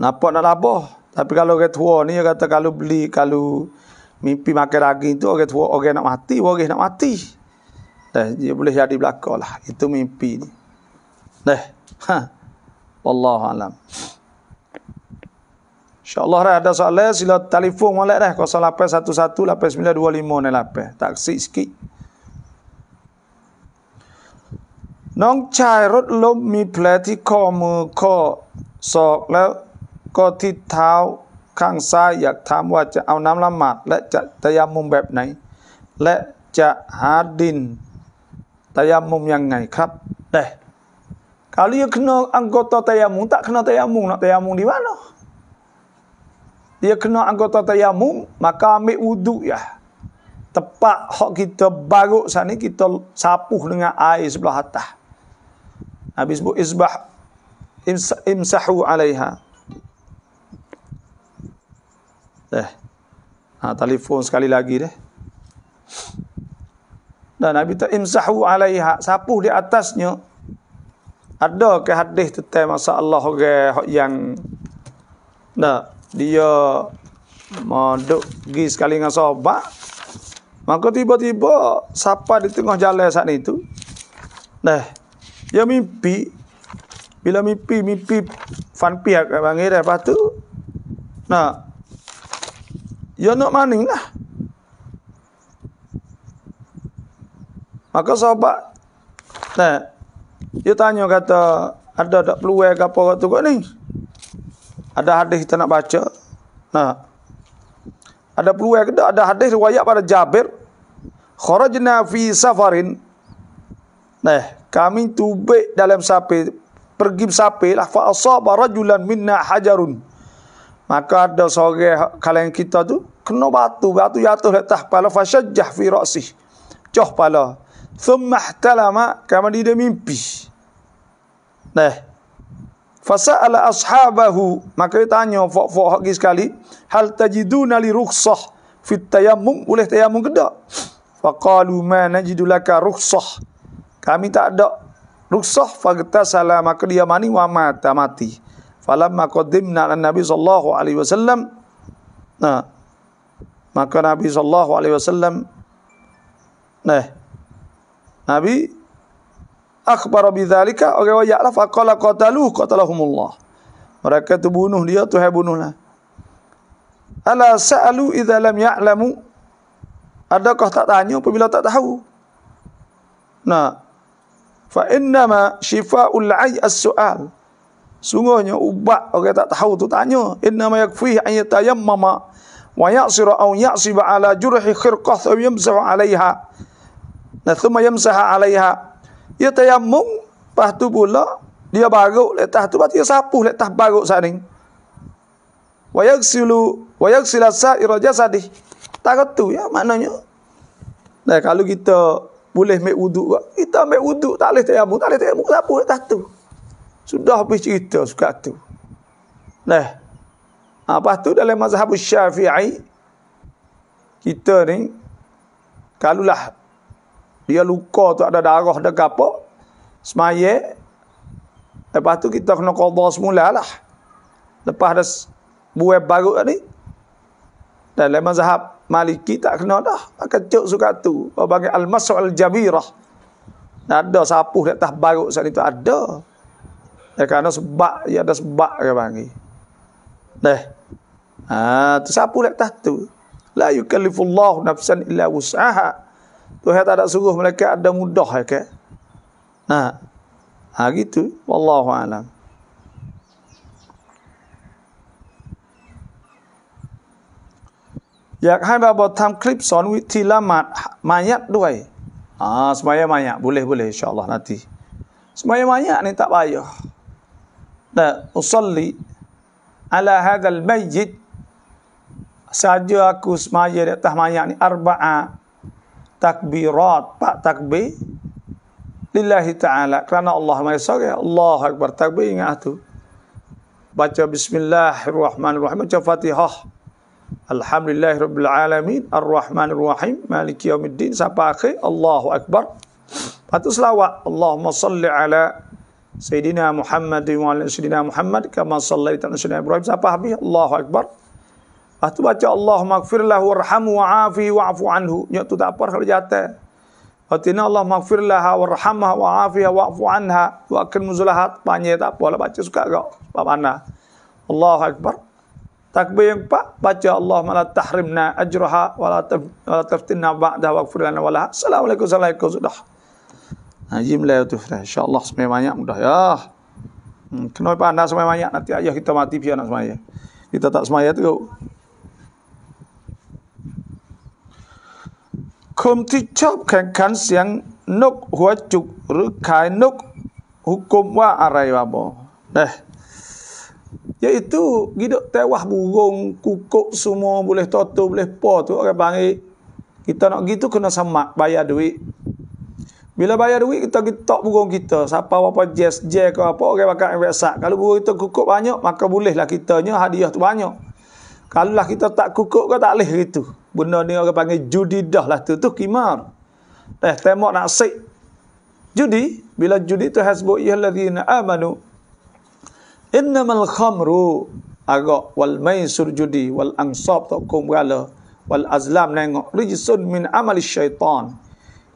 Nampak nak labah. Tapi kalau orang tua ni dia kata kalau beli kalau mimpi makan daging tu orang tua orang nak mati, orang nak mati. Dah eh, dia boleh jadi belakalah. Itu mimpi ni. Dah. Eh, ha. Wallahu alam. InsyaAllah dah ada soalan, sila telefon boleh dah. 0811-8925-8. Lah, tak kesik sikit. Nong cai rot lom mi pleh ti ko mu ko sok le ko ti tau kang sai yak tham wa cha au nam lamat le cha tayam mum bep nai le cha ha din tayam mum yang ngai krap teh kalau ye kena anggota tayam mum tak kena tayam mum nak tayam mum di mana dia kena anggota tayamum maka ambil wuduk ya tepat hak kita baruk sana kita sapuh dengan air sebelah atas Nabi sebut isbah imsahu alaiha eh ha, telefon sekali lagi deh dan Nabi tak imsahu alaiha sapuh di atasnya ada ke hadis tentang masa Allah orang yang nah dia maduk pergi sekali dengan sahabat. Maka tiba-tiba siapa di tengah jalan saat itu. Nah, dia mimpi. Bila mimpi, mimpi fan pihak lah kat panggil dia. Lepas tu, nak. Dia nak maning lah. Maka sahabat. Nah, dia tanya kata, ada tak peluang ke apa kat tu kat ni? Ada hadis kita nak baca. Nah. Ha. Ada peluang ke tak? Ada hadis riwayat pada Jabir. Kharajna fi safarin. Nah, eh, kami tubik dalam sapi. Pergi sapi lah. Fa'asaba rajulan minna hajarun. Maka ada seorang kalian kita tu kena batu, batu jatuh di atas kepala fasyajjah fi ra'si. Cah kepala. Thumma ihtalama kama dia mimpi. Nah, eh, Fasa ala ashabahu. Maka dia tanya fok-fok lagi sekali. Hal Tajidu nali rukhsah fit tayammum. Boleh tayammum ke tak? Faqalu ma najidu laka Kami tak ada rukhsah. Fakta salah maka dia mani wamat mata mati. Falamma qaddimna ala Nabi sallallahu alaihi wasallam. Nah. Maka Nabi sallallahu alaihi wasallam. Nah. Nabi akhbara bidzalika orang okay, wayaklah faqala qatalu qatalahumullah mereka tu bunuh dia tu hai bunuhlah ala sa'alu idza lam ya'lamu adakah tak tanya apabila tak tahu nah fa inna ma shifaul ay as-su'al sungguhnya ubat orang okay, tak tahu tu tanya inna ma yakfi an yatayammama wa ya'siru aw ya'sib ala jurhi khirqah aw yamsahu 'alayha Nah, thumma yamsaha 'alayha dia tayamum lepas tu pula dia baruk letah tu lepas tu dia sapuh letah baruk saat ni wa yagsilu wa yagsila sa'ira jasadih tak tu ya maknanya nah kalau kita boleh ambil wuduk kita ambil wuduk tak boleh tayamum tak boleh tayamum sapuh letah tu sudah habis cerita suka tu nah apa ha, tu dalam mazhab syafi'i kita ni kalulah dia luka tu ada darah dah apa semaya lepas tu kita kena qada semula lah lepas dah buat baru tadi dalam mazhab maliki tak kena dah kecuk suka tu bagi al mas'al jabirah ada sapu di atas baru saat itu ada ya kerana sebab ya ada sebab ke bagi deh ah ha, tu sapu di atas tu la yukallifullahu nafsan illa wus'aha Tuhan tak ada suruh mereka ada mudah ke? Okay? Ha. Ha gitu. Wallahu alam. อยากให้บาบอทำคลิปสอนวิธีละหมาดมายัดด้วยอ่าสมัยมายัดบุเล่บุเล่อินชาอัลลอฮ์นาทีสมัยมายัดนี่ตับายอนะอุศลีอัลฮะดัลมัยยิดซาจูอักุสมัยเดตห์มายัดนี่อัรบะอา takbirat pak takbir lillahi taala kerana Allah Maha Esa ya Allah akbar takbir ingat tu baca bismillahirrahmanirrahim baca fatihah Alhamdulillah Rabbil Alamin Ar-Rahman Ar-Rahim Maliki Yawmiddin Sapa akhir Allahu Akbar Patut selawat Allahumma salli ala Sayyidina Muhammad Sayyidina Muhammad Kama salli ala Sayyidina Ibrahim Sapa habis Allahu Akbar Lepas tu baca Allah maghfirlah warhamu wa'afi wa'afu anhu. Ya tu tak apa kalau jatuh. Artinya Allah maghfirlah warhamah wa'afi wa'afu anha. Wa'akil muzulahat. Banyak tak apa lah baca suka kau. Sebab mana? Allah Akbar. Takbir yang keempat. Baca Allah ma'ala tahrimna ajruha wa'ala taftinna ba'dah wa'akfirlana wa'ala. Assalamualaikum warahmatullahi wabarakatuh. Nah, jimlah itu. InsyaAllah semuanya banyak mudah. Ya. Hmm, kenapa anda semuanya banyak? Nanti ayah kita mati biar anak semuanya. Kita tak semuanya tu. คมที่ชอบแข่งขันเสียงนกหัวจุกหรือขายนกฮุกมว่าอะไรวะบอนะ eh, yaitu gidok tewah burung kukuk semua boleh toto boleh po tu panggil kita nak gitu kena semak bayar duit bila bayar duit kita getok burung kita siapa apa jazz jazz ke apa orang bakal invest kalau burung kita kukuk banyak maka bolehlah kitanya hadiah banyak kalau lah kita tak kukuk ke tak leh gitu Benda ni orang panggil judi dah lah tu. Tu kimar. Eh, temok nak sik. Judi. Bila judi tu hasbuk ya ladhina amanu. Innamal khamru. Agak. Wal maisur judi. Wal angsab tak kumrala. Wal azlam nengok. Rijisun min amal syaitan.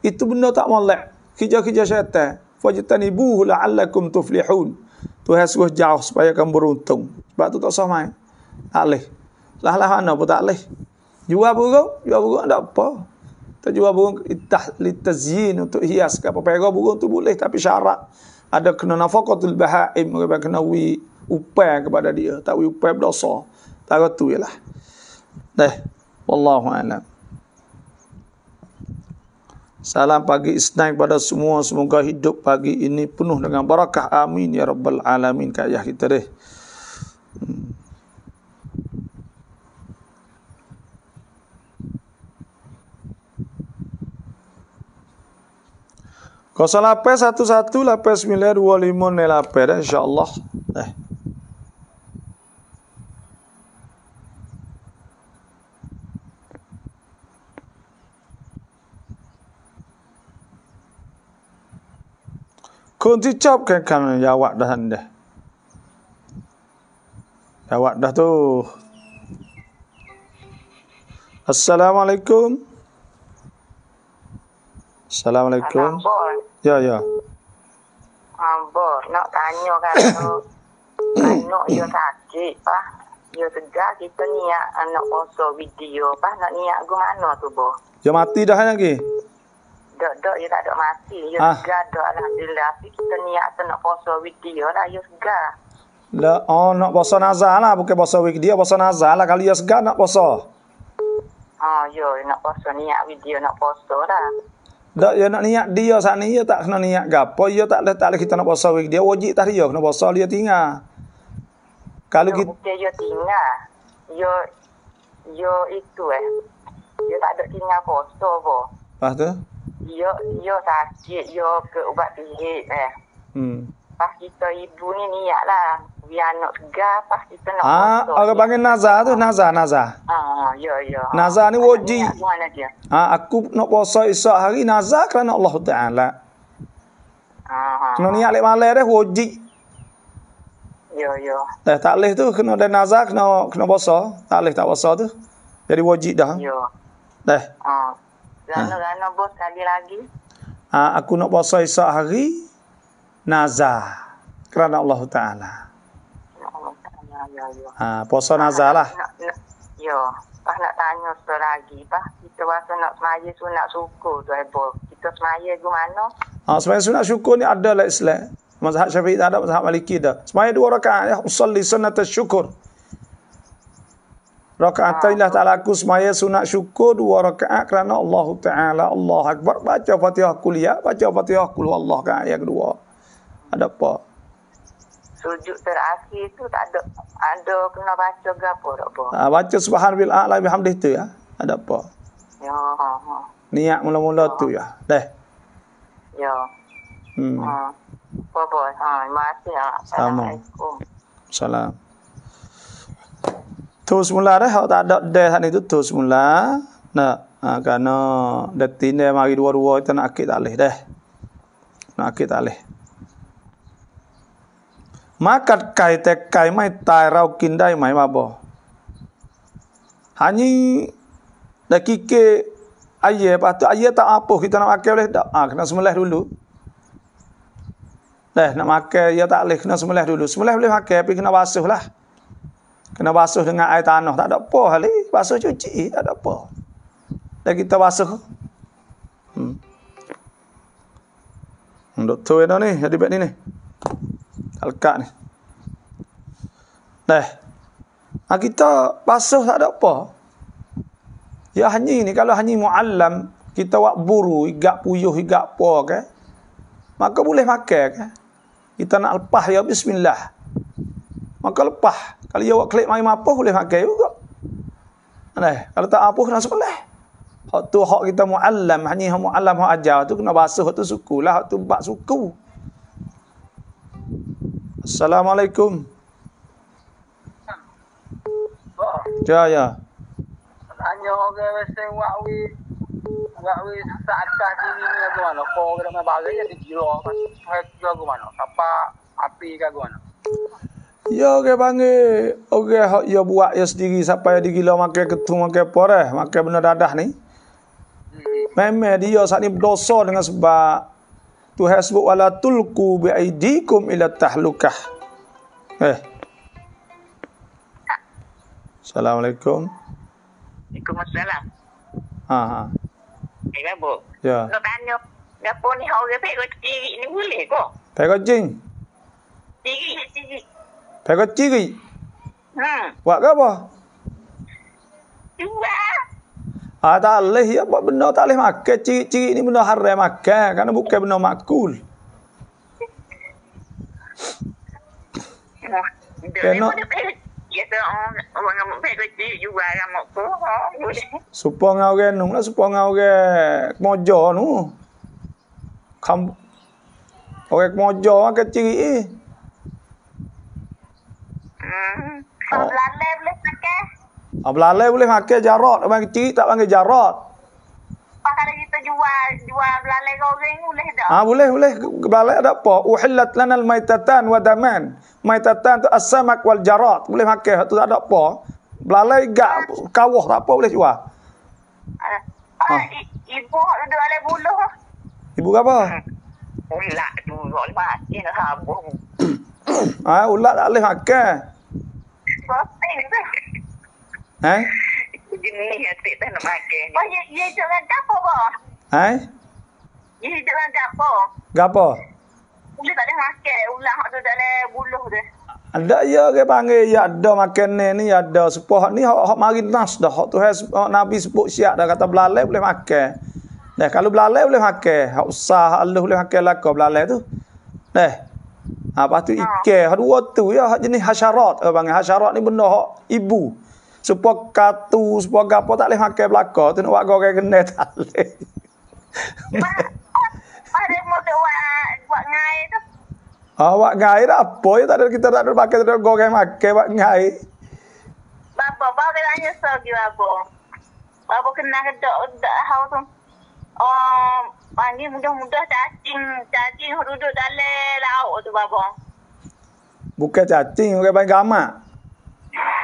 Itu benda tak molek. Kija-kija syaitan. Fajitan ibu la'allakum tuflihun. Tu hasbuk jauh supaya kamu beruntung. Sebab tu tak sama. Alih. Lah lah mana pun tak alih. Jual burung, jual burung tak apa. Kita jual burung itah litazyin untuk hias ke apa. Pera burung tu boleh tapi syarat ada kena nafaqatul bahaim mereka kena wi upai kepada dia. Tak wi upai berdosa. Tak tu ialah. Dah. Wallahu a'lam. Salam pagi Isnin kepada semua. Semoga hidup pagi ini penuh dengan barakah. Amin ya rabbal alamin. Kak kita deh. Hmm. Kosong lapis satu satu lapis miliar dua lima nih lapis, ya, eh, insya Eh. Kunci cap kan kan jawab ya, dah anda. Jawab ya, dah tu. Assalamualaikum. Assalamualaikum. Alambor. Ya, ya. Ambor, nak tanya kan anak dia sakit, Pak. Dia sedar kita niat anak poso video, Pak. Nak niat gua mana tu, Bo? Dia mati dah lagi. Dok, dok, dia tak ada mati. Dia ah. sedar dok, Alhamdulillah. Tapi kita niat tu nak poso video lah, dia sedar. La, oh, nak poso nazar lah. Bukan poso video, poso nazar lah. Kalau dia sedar nak poso. Oh, ah, yo, nak poso niat video, nak poso lah. Dak yo nak niat dia sak ni yo tak kena niat gapo yo tak leh tak leh kita nak puasa wik dia wajib tak dia kena puasa dia tinggal. Kalau kita dia yo tinggal. Yo yo itu eh. Yo tak ada tinggal puasa apo. Lepas tu? Yo yo sakit yo ke ubat pijit eh. Hmm. Pas kita ibu ni niatlah Ya nak gas pasti kena. Ah, orang panggil nazar tu, ah. nazar, nazar. Ah, ya ya. Nazar ni wajib. Lah ah, aku nak puasa esok hari nazar kerana Allah Taala. Ah. ah kena ah. niat lek malam dah wajib. Ya ya. Dah eh, tak leh tu kena dah nazar kena kena puasa, tak leh tak puasa tu. Jadi wajib dah. Ya. Dah. Eh. Ah. Dan nak bos sekali lagi. Ah, aku nak puasa esok hari nazar kerana Allah Taala ya. Ha, puasa nazar lah. Ya. Pas nak tanya sekali lagi. Pas kita rasa nak semaya nak syukur tu. Ebo. Eh, kita semaya ke mana? Ha, semaya sunat syukur ni ada lah Islam. Mazhab Syafi'i tak ada, mazhab Maliki dah. Semaya dua rakaat. Ya, usalli sunat syukur. Rakaat ha, ah. Tailah Ta'ala aku semaya sunat syukur dua rakaat kerana Allah Ta'ala Allah Akbar. Baca Fatihah Kuliah, baca Fatihah Kuliah Allah kan ayat kedua. Ada apa? Ha, sujud terakhir tu tak ada ada kena baca ke apa tak apa. Ah baca subhanallahi a'la bihamdih tu ya. Ada ah, apa? Ya. Ha, ha. Niat mula-mula ya. tu ya. Dah. Ya. Hmm. Ha. Apa ha, terima kasih. Ah. Salam. Tu semula dah tak ada dah ni tu tu semula. Nak ha, kerana dia tinggal mari dua-dua kita nak akit tak boleh dah. Nak akit tak boleh. มากัดไก่แต่ไก่ไม่ตายเรากินได้ไหมมาบอฮันนี่ดักกิเกอายะปะตอายะตะอาปุกิตะนามะเกเลดอากนะสมุลห์ดูลูเลนามะเกยะตะลิกนะสมุลห์ดูลูสมุลห์เลฮะเกปิกนะวาสุลาคนะวาสุดงายตานอตะดอปอฮะลิวาสุจุจิตะดอปอดักกิตะวาสุฮึมดอทเวดอนี่ฮะดิเบนี่นี่ halkak ni. Nah. Ha, kita pasuh tak ada apa. Ya hanyi ni kalau hanyi muallam kita wak buru igak puyuh igak apa ke? Maka boleh makan ke? Kita nak lepas ya bismillah. Maka lepah. Kalau dia ya wak klik mari mapo boleh makan juga. Nah, kalau tak apa kena sekolah. Hak tu hak kita muallam, hanyi hak muallam hak ajar tu kena basuh tu sukulah, hak tu bak suku. Assalamualaikum. Ya, ya. Tanya orang yang wakwi. Wakwi saat tadi ni ni ke mana? Kau ke dalam bahagian ni jiru. Saya ke ke mana? Sapa api ke ke mana? Ya, orang okay, panggil. Orang okay, yang ya buat ya sendiri. Sapa yang digila makan ketum, makan pora. Makan benda dadah ni. Hmm, hmm. Memang dia saat ni berdosa dengan sebab Tuhan sebut wala tulku bi aidikum ila tahlukah. Eh. Assalamualaikum. Waalaikumsalam. Ha ha. Eh, Bu. Ya. Nak tanya, gapo ni orang pegot ciri ni boleh ko? Pegot jing. Ciri ciri. Pegot ciri. Hmm. Buat apa? Jual. Ah tak leh ya apa benda tak leh makan ciri-ciri ni benda haram makan karena bukan benda makul. Kena Supo ngau ge nung lah supo ngau ge mojo nu. Kam Oke okay, mojo ke ciri. Hmm. Oh. Ha, belalai boleh makan jarot. Orang kecil tak panggil jarot. Pak kalau kita jual, jual belalai goreng boleh tak? Ah boleh, boleh. Belalai ada apa? Uhillat lana al-maitatan wa daman. Maitatan tu asamak wal jarot. Boleh makan. Itu tak ada apa. Belalai gak, kawah tak apa boleh jual. Ha. Ibu duduk ada buluh. Ibu apa? Hmm. Ulat tu boleh makan habuk. Ah ha, ulat tak boleh makan. Bapak Ha? Gini atik tak nak makan. Oh, ye, ye jalan gapo ba? Ha? Ye jalan gapo? Gapo? boleh tak ada makan, ulang waktu tu dalam buluh tu. Ada ya ke panggil ya ada makan ni ni ya ada sepuh ni hok hok mari nas dah hok tu has nabi sebut siap dah kata belalai boleh makan. Nah kalau belalai boleh makan, hok sah Allah boleh makan lah kau belalai tu. Nah. Ha patu ha. ikan, dua tu ya hok jenis hasyarat apa panggil hasyarat ni benda hok ibu. Sepuak katu, sepuak gapo tak boleh makan belakang. Tu nak buat kau kena tak boleh. Pak, ada mode buat ngai dah apa ya? Tak ada kita tak ada pakai, tak ada kau kena makan buat ngai. Bapa, bapa kena nyesel lagi bapa. Bapa kena kedok-kedok hau tu. Oh, panggil mudah-mudah cacing, cacing duduk dalam lauk tu bapa. Bukan cacing, bukan panggil gamak.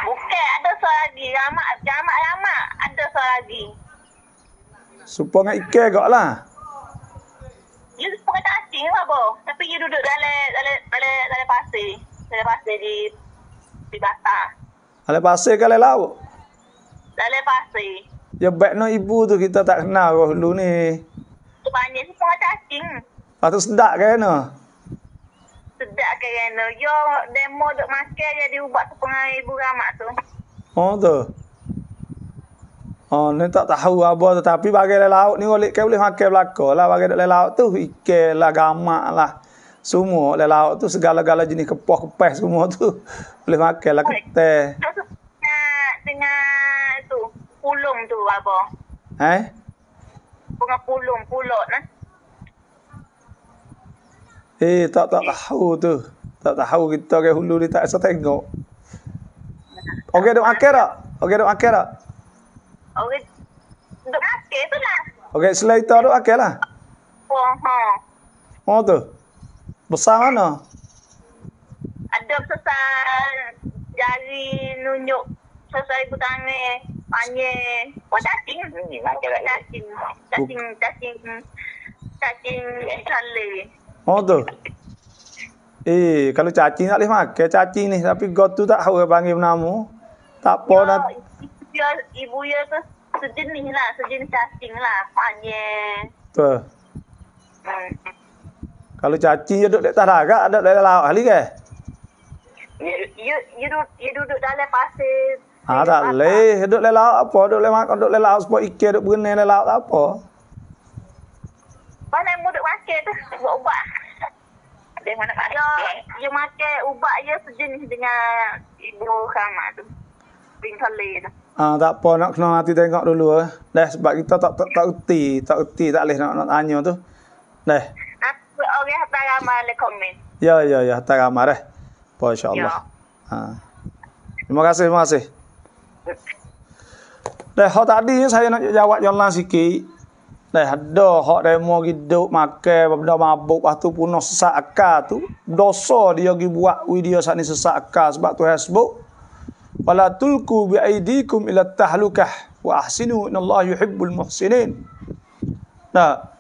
Bukan ada suara lagi. Ramak, jamak ramak. Ada suara lagi. Supo dengan Ike kot lah. Ya, supo kata asing lah bo. Tapi dia duduk dalam dalam dalam dalam pasir. Dalam pasir di di basah. Dalam pasir ke dalam laut? Dalam pasir. Ya, baik no ibu tu kita tak kenal kau dulu ni. Tu banyak supo kata asing. Patut sedap ke kan? No? sedap ke kerana yo demo duk makan jadi ubat tu pengai ibu ramak tu. Oh tu. Oh, ni tak tahu apa tetapi bagi le laut ni boleh ke boleh makan belako lah Bagai le laut tu ikan lah gamak lah. Semua le laut tu segala-gala jenis kepoh kepes semua tu boleh makan lah ketek. Tengah tengah tu pulung tu apa? Eh? Pengah pulung pulut nah. Eh, tak tak tahu tu. Tak tahu kita orang hulu ni tak rasa tengok. Okey dok akhir tak? Okey dok akhir tak? Okey. Dok akhir tu lah. Okey, selai tu dok akhir lah. Oh, ha. Oh tu. Besar mana? Ada besar jari nunjuk sesuai butangnya. Panye, buat cacing. Cacing, cacing, cacing, cacing, Oh tu. Eh, kalau cacing tak boleh makan cacing ni. Tapi God tu tak tahu dia panggil nama. Tak apa ya, nak... Ibu ya, tu sejenis lah. Sejenis cacing lah. Panggil. Tu. Hmm. Kalau cacing dia duduk di atas darat, duduk di laut kali ke? You, you, you, duduk, duduk dalam pasir. Ah, tak boleh. Duduk dalam laut apa? Duduk dalam makan, duduk dalam laut. Sebab ikan duduk berenang dalam laut apa. Mana yang duduk makan tu? Buat ubat ada mana tak ada. Dia makan ubat dia sejenis dengan ibu sama tu. Bintali tu. Ah uh, tak apa nak kena hati tengok dulu eh. Dah sebab kita tak tak tak uti, tak uti tak leh nak nak tanya tu. Dah. Aku orang okay, tak ramai le komen. Ya ya ya tak ramai dah. Apa insyaallah. Ya. Ha. Terima kasih, terima kasih. Dah hot tadi saya nak jawab yang lain sikit. Dah ada hak demo gi duk makan benda mabuk lepas tu punah sesak akal tu. Dosa dia gi buat wi dia sat ni sesak akal sebab tu Facebook. Wala tulku bi aidikum ila tahlukah wa ahsinu innallahu yuhibbul muhsinin. Nah.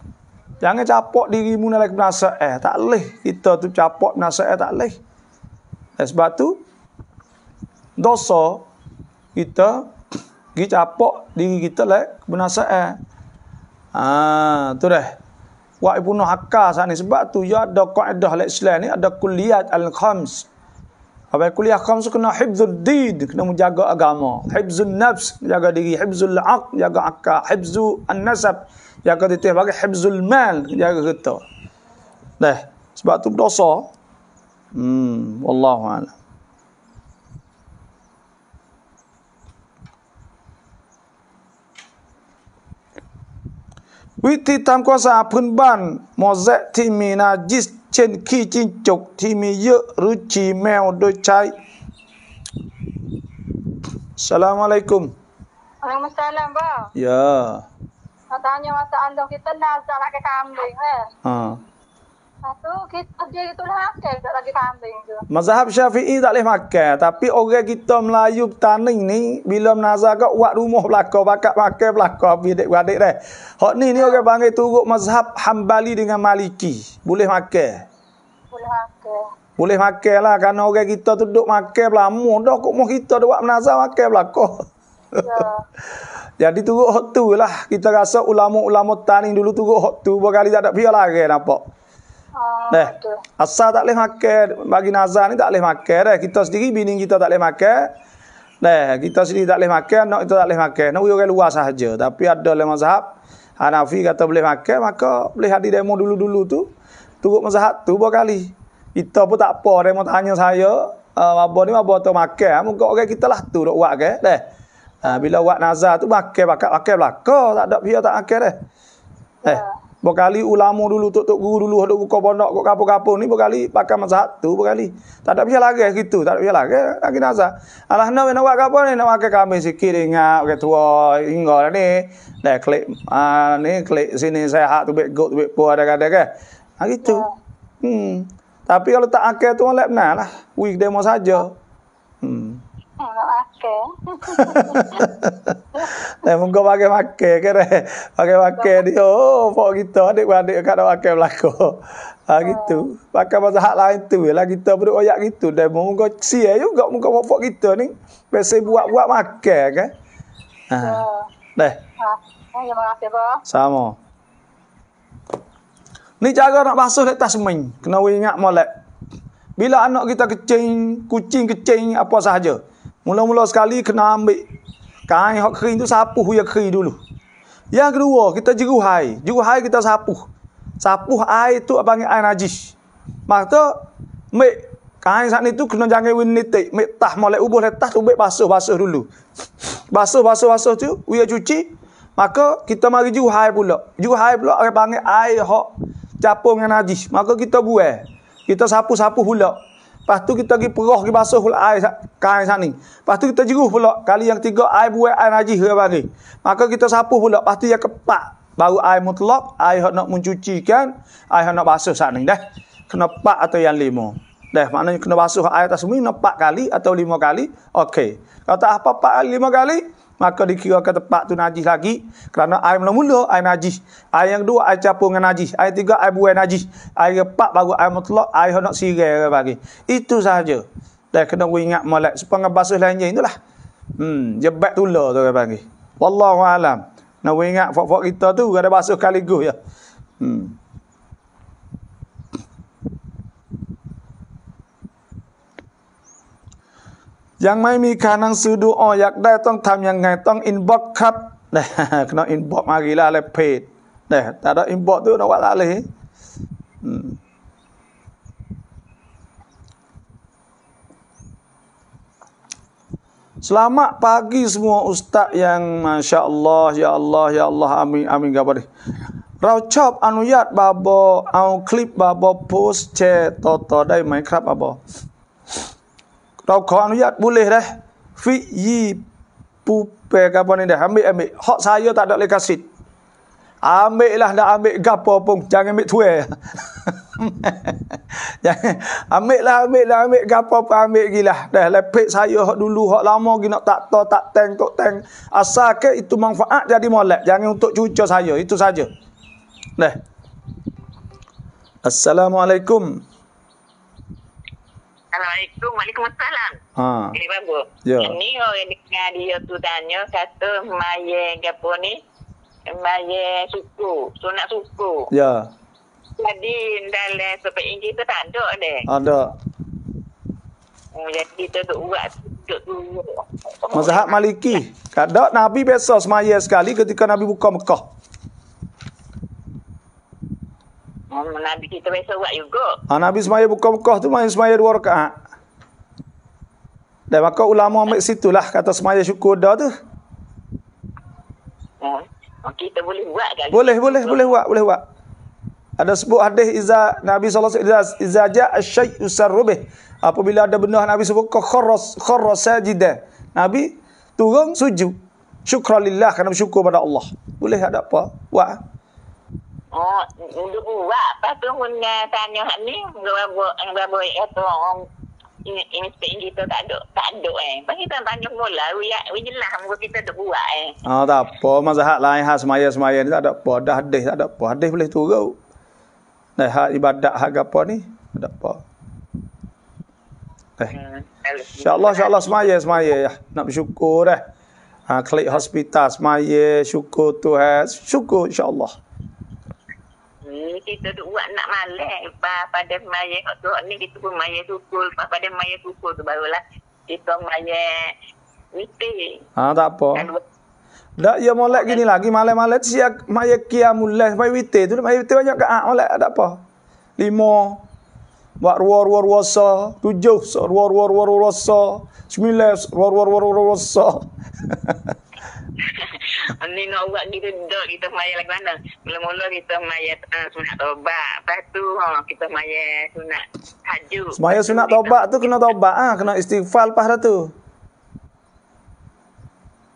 Jangan capok dirimu nak kenasa eh tak leh kita tu capok nasa eh tak leh. Eh, sebab tu dosa kita gi capok diri kita lek kenasa eh. Ah, tu dah. Wa Ibnu Hakkah sana sebab tu ya ada kaedah al-Islam ni ada kuliah al-khams. Apa kuliah khams kena hibzul did, kena menjaga agama. Hibzul nafs, jaga diri. Hibzul aq, jaga akal. Hibzul an-nasab, jaga diri. bagi hibzul mal, jaga kita. Dah. Sebab tu berdosa. Hmm, wallahu a'lam. วิธีทำความสะอาดพื้นบ้านหมอแซะที่มีนาจิสเช่นขี้จิ้งจกที่มีเยอะหรือฉี่แมวโดยใช้สลามอะลัยกุมอะลัยกุมสลามบ่ยา Tanya masalah kita nak cara ke kambing eh. Ah. Mazhab Syafi'i tak boleh makan tapi orang kita Melayu petani ni bila menazar kat buat rumah belaka bakat makan belaka api dek adik deh. Hak ni ni ya. orang panggil turuk mazhab Hambali dengan Maliki. Boleh makan. Boleh makan. Boleh makan lah kerana orang kita tu duduk makan pelamu dah kok mau kita duduk menazar makan belaka. Ya. Jadi turuk hak tu lah kita rasa ulama-ulama tani dulu turuk hak tu berkali tak ada pialah lagi nampak. Nah, asal tak boleh makan bagi nazar ni tak boleh makan dah. Kita sendiri bini kita tak boleh makan. Nah, kita sendiri tak boleh makan, anak kita tak boleh makan. Nak uyur luar sahaja. Tapi ada lima mazhab Hanafi kata boleh makan, maka boleh hadir demo dulu-dulu tu. Turut mazhab tu berapa kali. Kita pun tak apa demo tanya saya, uh, apa ni apa tu makan? Ah, muka orang kita lah tu dok buat ke? Nah. Uh, ah, bila buat nazar tu makan bakat makan belaka, tak ada pihak tak makan dah. Eh. Bekali ulama dulu, tok-tok guru dulu, ada buka pondok, kok kapo-kapo ni, bekali pakai mazhab tu, bekali. Tak ada pihak lagi, gitu. Tak ada pihak lagi, lagi nazar. Alah, nak buat kapo ni, nak pakai kami sikit, ingat, ke tua, ingat lah ni. Dah klik, uh, ni klik sini, saya hak tu, baik gok, baik puas, ada kata ke. Ha, Hmm. Tapi kalau tak akal tu, lep nak lah. Wih, demo saja. Hmm. Eh, pakai. Nah, munggu pakai pakai kere. Pakai pakai dia. Oh, pok kita adik-adik kat pakai belako. ah gitu. Pakai ah. masa hak lain tu lah kita perlu oyak gitu. Dan munggu sia juga munggu mak pok kita ni. Besi buat-buat makan kan. Dah. Ya. Ah, eh, terima kasih, Bro. Sama. Ni jaga nak basuh di atas main. Kena ingat molek. Bila anak kita kecing, kucing kecing, apa sahaja. Mula-mula sekali kena ambil kain hok kering tu sapu ya kering dulu. Yang kedua, kita air, jeruhai. air kita sapu. Sapu air tu apa panggil air najis. Maka mek kain sak tu kena jangan win nitik, mek tah molek ubuh letah tah ubek basuh-basuh dulu. Basuh-basuh-basuh tu uya cuci. Maka kita mari jeruhai pula. air pula orang panggil air hok capung yang najis. Maka kita buai. Kita sapu-sapu pula. -sapu Lepas tu kita pergi peroh pergi basuh pula air kain sana ni. Lepas tu kita jeruh pula. Kali yang tiga air buat air najis ke bagi. Maka kita sapu pula. Lepas tu yang keempat. Baru air mutlak. Air yang nak kan Air yang nak basuh sana ni dah. Kena empat atau yang lima. Dah maknanya kena basuh air atas bumi. Kena empat kali atau lima kali. Okey. Kalau tak apa pak lima kali maka dikira ke tempat tu najis lagi kerana air mula-mula air najis air yang dua air campur dengan najis air tiga air buai najis air empat baru air mutlak air nak sirai ke bagi itu sahaja dan kena ingat molek sepanjang bahasa lainnya itulah hmm jebat tula tu ke bagi wallahu alam nak ingat fak fak kita tu ada bahasa sekaligus ya hmm ยังไม่มีการหนังสือดูออยากได้ต้องทำยังไงต้องอินบ็อกครับนะคณะอินบ็อกมากีลาและเพจนะแต่เราอินบ็อกด้วยนะว่าอะไรสลามะพากีสมัวอุสตะยังมาชาอัลลอฮ์ยาอัลลอฮ์ยาอัลลอฮ์อามีอามีกับรีเราชอบอนุญาตบาบอเอาคลิปบาบอโพสแชร์ต่อๆได้ไหมครับบาบอเราขออนุญาตบุเลได้ฟิยีปูเปกับนี่เดี๋ยวไม่เอมิฮอกซายอตัดลิขสิทธิ์อาเมลาดาอาเมกับปอปงจังเอมิทเวอย่างอาเมลาอาเมลาอาเมกับปอปอาเมกีลาเดี๋ยวเลเพซายอฮอกดูลูฮอกลามอกินอตัดโตตัดแตงโตแตงอาซาเกอิทุมังฟะอัจจะดิมอลเลจังเอมิทุกจุดจอซายออิทุซายอเดี๋ยว Assalamualaikum. Assalamualaikum. Waalaikumsalam. Ha. Ini bambu. Ya. Ini orang dengar dia tu tanya. Kata maya apa ni. Maya suku. So nak suku. Ya. Jadi dalam sepeng ini kita tak ada deh. Ada. Hmm, jadi kita duduk buat hak Maliki. Tak ada Nabi biasa semaya sekali ketika Nabi buka Mekah. Nabi kita biasa buat juga. Ha, Nabi semaya buka-buka tu main semaya dua rakaat. Dan maka ulama ambil situ lah kata semaya syukur dah tu. Hmm. Oh, kita boleh buat kan? Boleh, boleh, so, boleh buat, boleh buat. Ada sebut hadis iza Nabi SAW iza ja asyai usarrubih. Apabila ada benda Nabi sebut ke kharras, kharras sajidah. Nabi turun sujud. Syukralillah kerana bersyukur pada Allah. Boleh ada apa? Buat. Hmm. Oh, dulu buat apa tu guna tanya hak ni, berapa berapa itu orang inspek kita tak ada, tak ada eh. Bagi kita tanya mula, we lah muka kita dah buat eh. Oh, tak apa. Masa hak lain, hak semaya-semaya ni tak ada apa. Dah hadis, tak ada apa. Hadis boleh turut. Dah hak ibadat, hak apa ni, tak ada apa. Eh. Hmm, InsyaAllah, insyaAllah semaya, semaya. Ya. Nak bersyukur eh. Ah, klik hospital semaya, syukur tu Tuhan. Syukur insyaAllah ni kita tu buat nak malek pada maya tu ni kita pun maya tukul pada maya tukul tu barulah kita maya mipi ha tak apa kan, tak, ya molek gini lagi, malek-malek tu siap kia mulai, maya witi tu, maya witi banyak kak, ha, molek ada apa? Lima, buat ruwa ruwa ruwa tujuh, ruwa ruwa ruwa ruwa sembilan, ruwa ruwa ruwa ruwa Ini nak buat kita duduk, kita maya lagi mana. Mula-mula kita maya uh, eh, sunat tobak. Lepas tu ha, kita maya sunat haju. Semaya sunat tobak tu kena tobak. ha? Ah, kena istighfar lepas tu.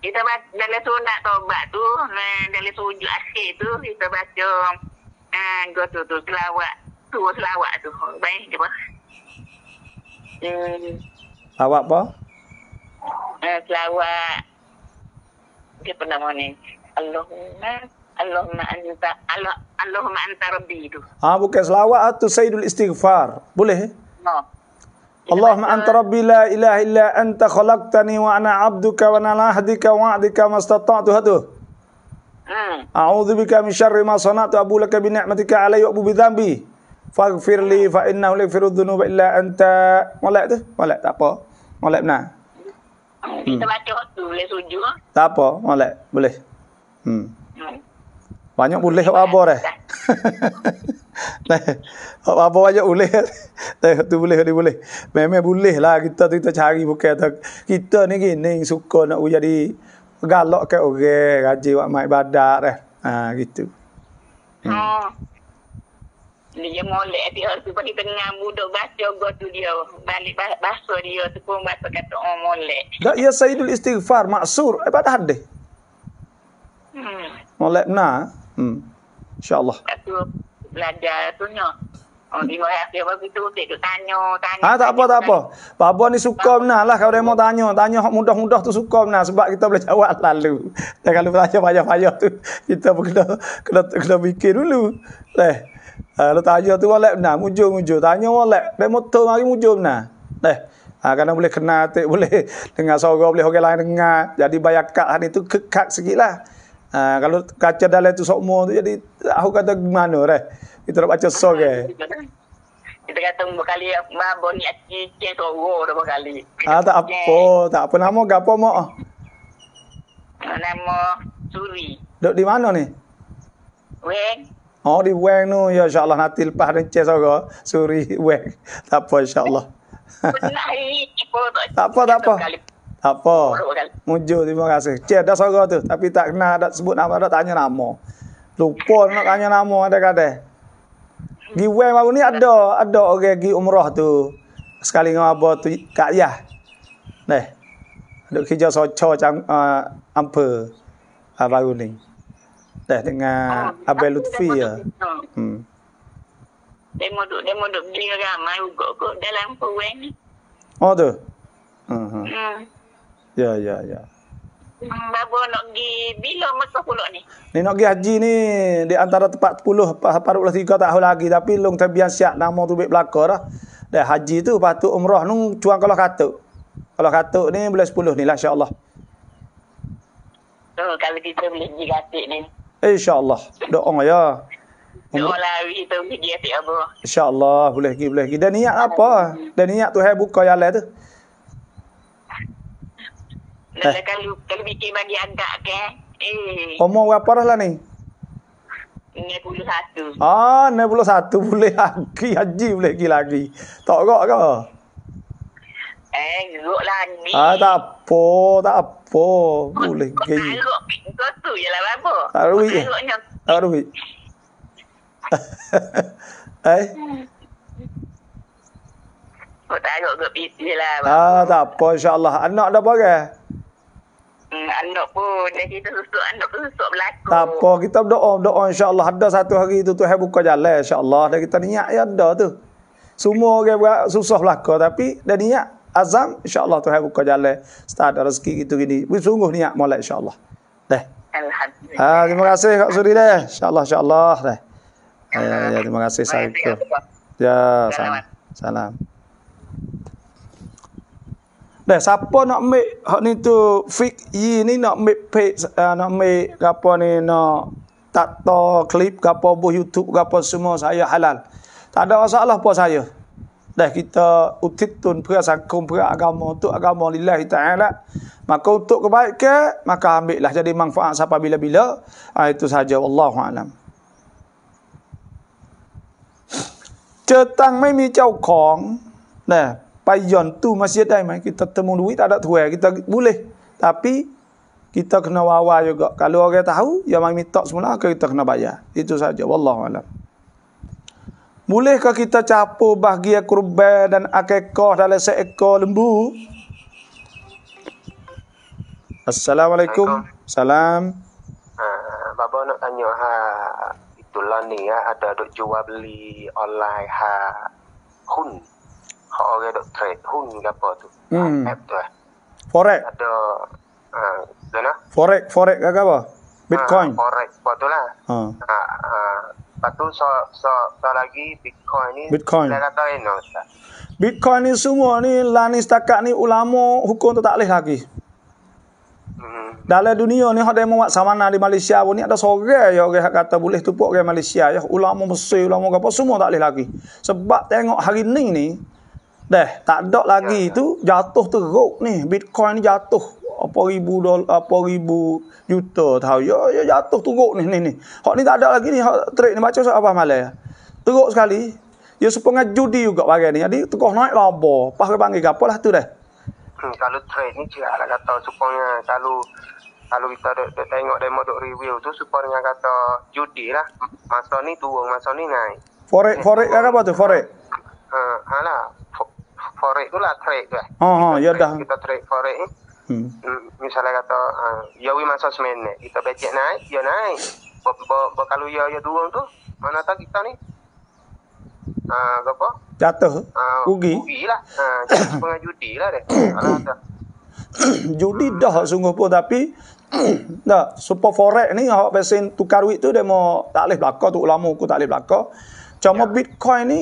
Kita baca dari sunat tobak tu, eh, dari sujud akhir tu, kita baca uh, eh, gotu tu, selawak. Tu selawak tu. Baik, cuba. Ah. Hmm. Awak apa? Uh, selawak dia pernah mana Allahumma Allahumma anta Allah, Allahumma anta rabbi tu ah bukan selawat tu sayyidul istighfar boleh eh? no Allahumma anta rabbi la ilaha illa anta khalaqtani wa ana abduka wa ana ahdika wa ahdika mastata'tu hadu Hmm. A'udzu bika min syarri ma sana'tu abu laka bi ni'matika alayya wa bi dhanbi. Faghfir li fa innahu la yaghfiru dhunuba illa anta. Molek tu? Molek tak apa. Molek benar. Hmm. Kita baca waktu boleh suju. Tak apa, boleh. Boleh. Hmm. hmm. Banyak boleh apa apa dah. Nah, apa aja boleh. Tapi tu boleh ni boleh. Memang boleh lah kita tu kita cari bukan tak. Kita ni gini suka nak jadi galak ke orang, okay, gaji wak mai badak dah. Ah ha, gitu. Hmm. Oh dia molek dia orang tu pada tengah muda baca go tu dia balik bahasa dia tu pun bahasa kata orang oh, molek tak ya sayyidul istighfar maksur eh dah deh hmm. molek nah eh? hmm. insyaallah tu belajar tu nya Oh, tanya, tanya, ha, tak apa, tak apa. Babuan ni suka benar lah kalau dia mau tanya. Tanya yang mudah-mudah tu suka benar sebab kita boleh jawab lalu. Dan kalau tanya banyak-banyak tu, kita pun kena, kena, kena, kena fikir dulu. Leh. Ha, kalau tanya tu walak benar, mujur-mujur. Tanya walak, dek motor mari mujur benar. Dek. Ha, kadang boleh kena atik, boleh dengar suara, boleh orang lain dengar. Jadi bayar kak hari tu kekak sikit lah. Ha, kalau kaca dalam tu sokmo tu, jadi aku kata gimana dek. Kita nak baca suara. Kita kata berkali, ma boni aci cek toro berkali. Ha, tak apa, tak apa. Nama gapo mo? Nama Suri. Duk di mana ni? Weng. Oh, di weng tu, ya insyaAllah nanti lepas rencet sorok, suri weng. Tak apa insyaAllah. tak apa, tak apa. Tak apa. Mujur, terima kasih. Cik, dah sorok tu. Tapi tak kenal, tak sebut nama, tak tanya nama. Lupa nak tanya nama, ada kata. Di weng baru ni ada, ada orang okay, pergi umrah tu. Sekali dengan apa tu, Kak Yah. Nih. Duk kerja socor, uh, ah, ampe. Uh, baru ni atas dengan oh, Abel Lutfi ya. Hmm. Demo duk demo duk beli ramai juga ke dalam peruang Oh tu. Uh-huh. Hmm. Ya ya ya. Hmm, nak gi bila masa pulak ni? Ni nak pergi haji ni di antara tempat 10 40 tiga tak tahu lagi tapi long terbiasa siap nama tu baik belaka dah. haji tu patut umrah nung cuang kalau katuk. Kalau katuk ni boleh 10 ni lah insya-Allah. Tu kalau kita boleh pergi katik ni. InsyaAllah. Doa ya. Doa lah. Kita pergi hati Allah. InsyaAllah. Boleh pergi, boleh pergi. Dan niat apa? Dan niat tu hai buka yang lain tu. Nah, eh. kalau kalau bikin bagi anak ke? Eh. eh. Oh, Umur berapa dah lah ni? satu. Ah, satu boleh lagi. Haji boleh pergi lagi. Tak kok kau? Eh, yuk lah ni. Ah, tak apa, tak apa. Boleh gaya. Kau taruh, kau tu je lah apa. Tak ada duit. Tak ada duit. Eh? Kau taruh ke PC lah. Ah, tak apa, insyaAllah. Anak dah apa hmm, anak pun dah kita susuk anak pun susuk berlaku. Tak apa, kita berdoa, berdoa insya-Allah ada satu hari tu Tuhan buka jalan insya-Allah. Dah kita niat ya ada tu. Semua orang buat susah berlaku tapi dah niat azam insyaallah Tuhan buka jalan start rezeki gitu gini we sungguh niat molek insyaallah deh alhamdulillah ha, terima kasih kak suri deh insyaallah insyaallah deh eh, ya, ya, terima kasih saya ya, ya salam salam deh siapa nak ambil hak ni tu fik yi ni nak ambil pek uh, eh, nak ambil Gapo ni nak tak tahu klip apa buh youtube Gapo semua saya halal tak ada masalah apa saya dah kita utitun pria sangkum pria agama untuk agama lillahi ta'ala maka untuk kebaikan maka ambillah jadi manfaat siapa bila-bila ha, itu saja Allah alam cetang mai mi jauh kong nah payon tu masih ada mai kita temu duit tak ada tuai kita boleh tapi kita kena wawa juga kalau orang tahu yang mai minta semula kita kena bayar itu saja Allah alam Bolehkah kita capur bahagia kurban dan akekoh dalam seekor lembu? Assalamualaikum. Salam. Ha, Baba nak tanya ha, itulah ni ya. ada dok jual beli online ha hun. Ha orang dok trade hun ke apa tu? Ha, hmm. app tu. Ha. Forex. Ada ha, dana? Forex, forex ke apa? Bitcoin. forex, apa tu lah. ha Lepas tu so, so, so lagi Bitcoin ni Bitcoin Saya kata ini Ustaz Bitcoin ni semua ni Lani setakat ni ulama hukum tu tak boleh lagi mm-hmm. dalam dunia ni ada yang buat sama di Malaysia pun ni ada seorang yang orang kata boleh tupuk orang Malaysia ya ulama mesti ulama apa semua tak boleh lagi sebab tengok hari ni ni Dah, tak ada lagi ya, tu ya. jatuh teruk ni. Bitcoin ni jatuh apa ribu dolar, apa ribu juta tahu. Ya, ya jatuh teruk ni ni ni. Hak ni tak ada lagi ni hak trade ni macam apa malah. Ya? Teruk sekali. Ya supaya judi juga barang ni. Jadi teruk naik laba. Pas ke panggil apa lah tu dah. Hmm, kalau trade ni cik lah kata supaya kalau kalau kita de, de, tengok demo dok review tu supaya kata judi lah. Masa ni turun, masa ni naik. Forex, forex kan apa tu? Forex. Ha, uh, alah forex tu lah trade tu lah. Oh, oh ya dah. Kita trade forex hmm. hmm. Misalnya kata, uh, ya we masa semenit. Kita bajet naik, ya naik. Bo, bo, bo kalau ya, ya turun tu, mana tak kita ni. Uh, apa? Jatuh. Uh, eh, Ugi. Ugi lah. Uh, jatuh sepengah judi lah deh. judi dah sungguh pun tapi dah super forex ni awak pesen tukar duit tu dia mau tak boleh belaka tu ulama aku tak boleh belaka cuma ya. bitcoin ni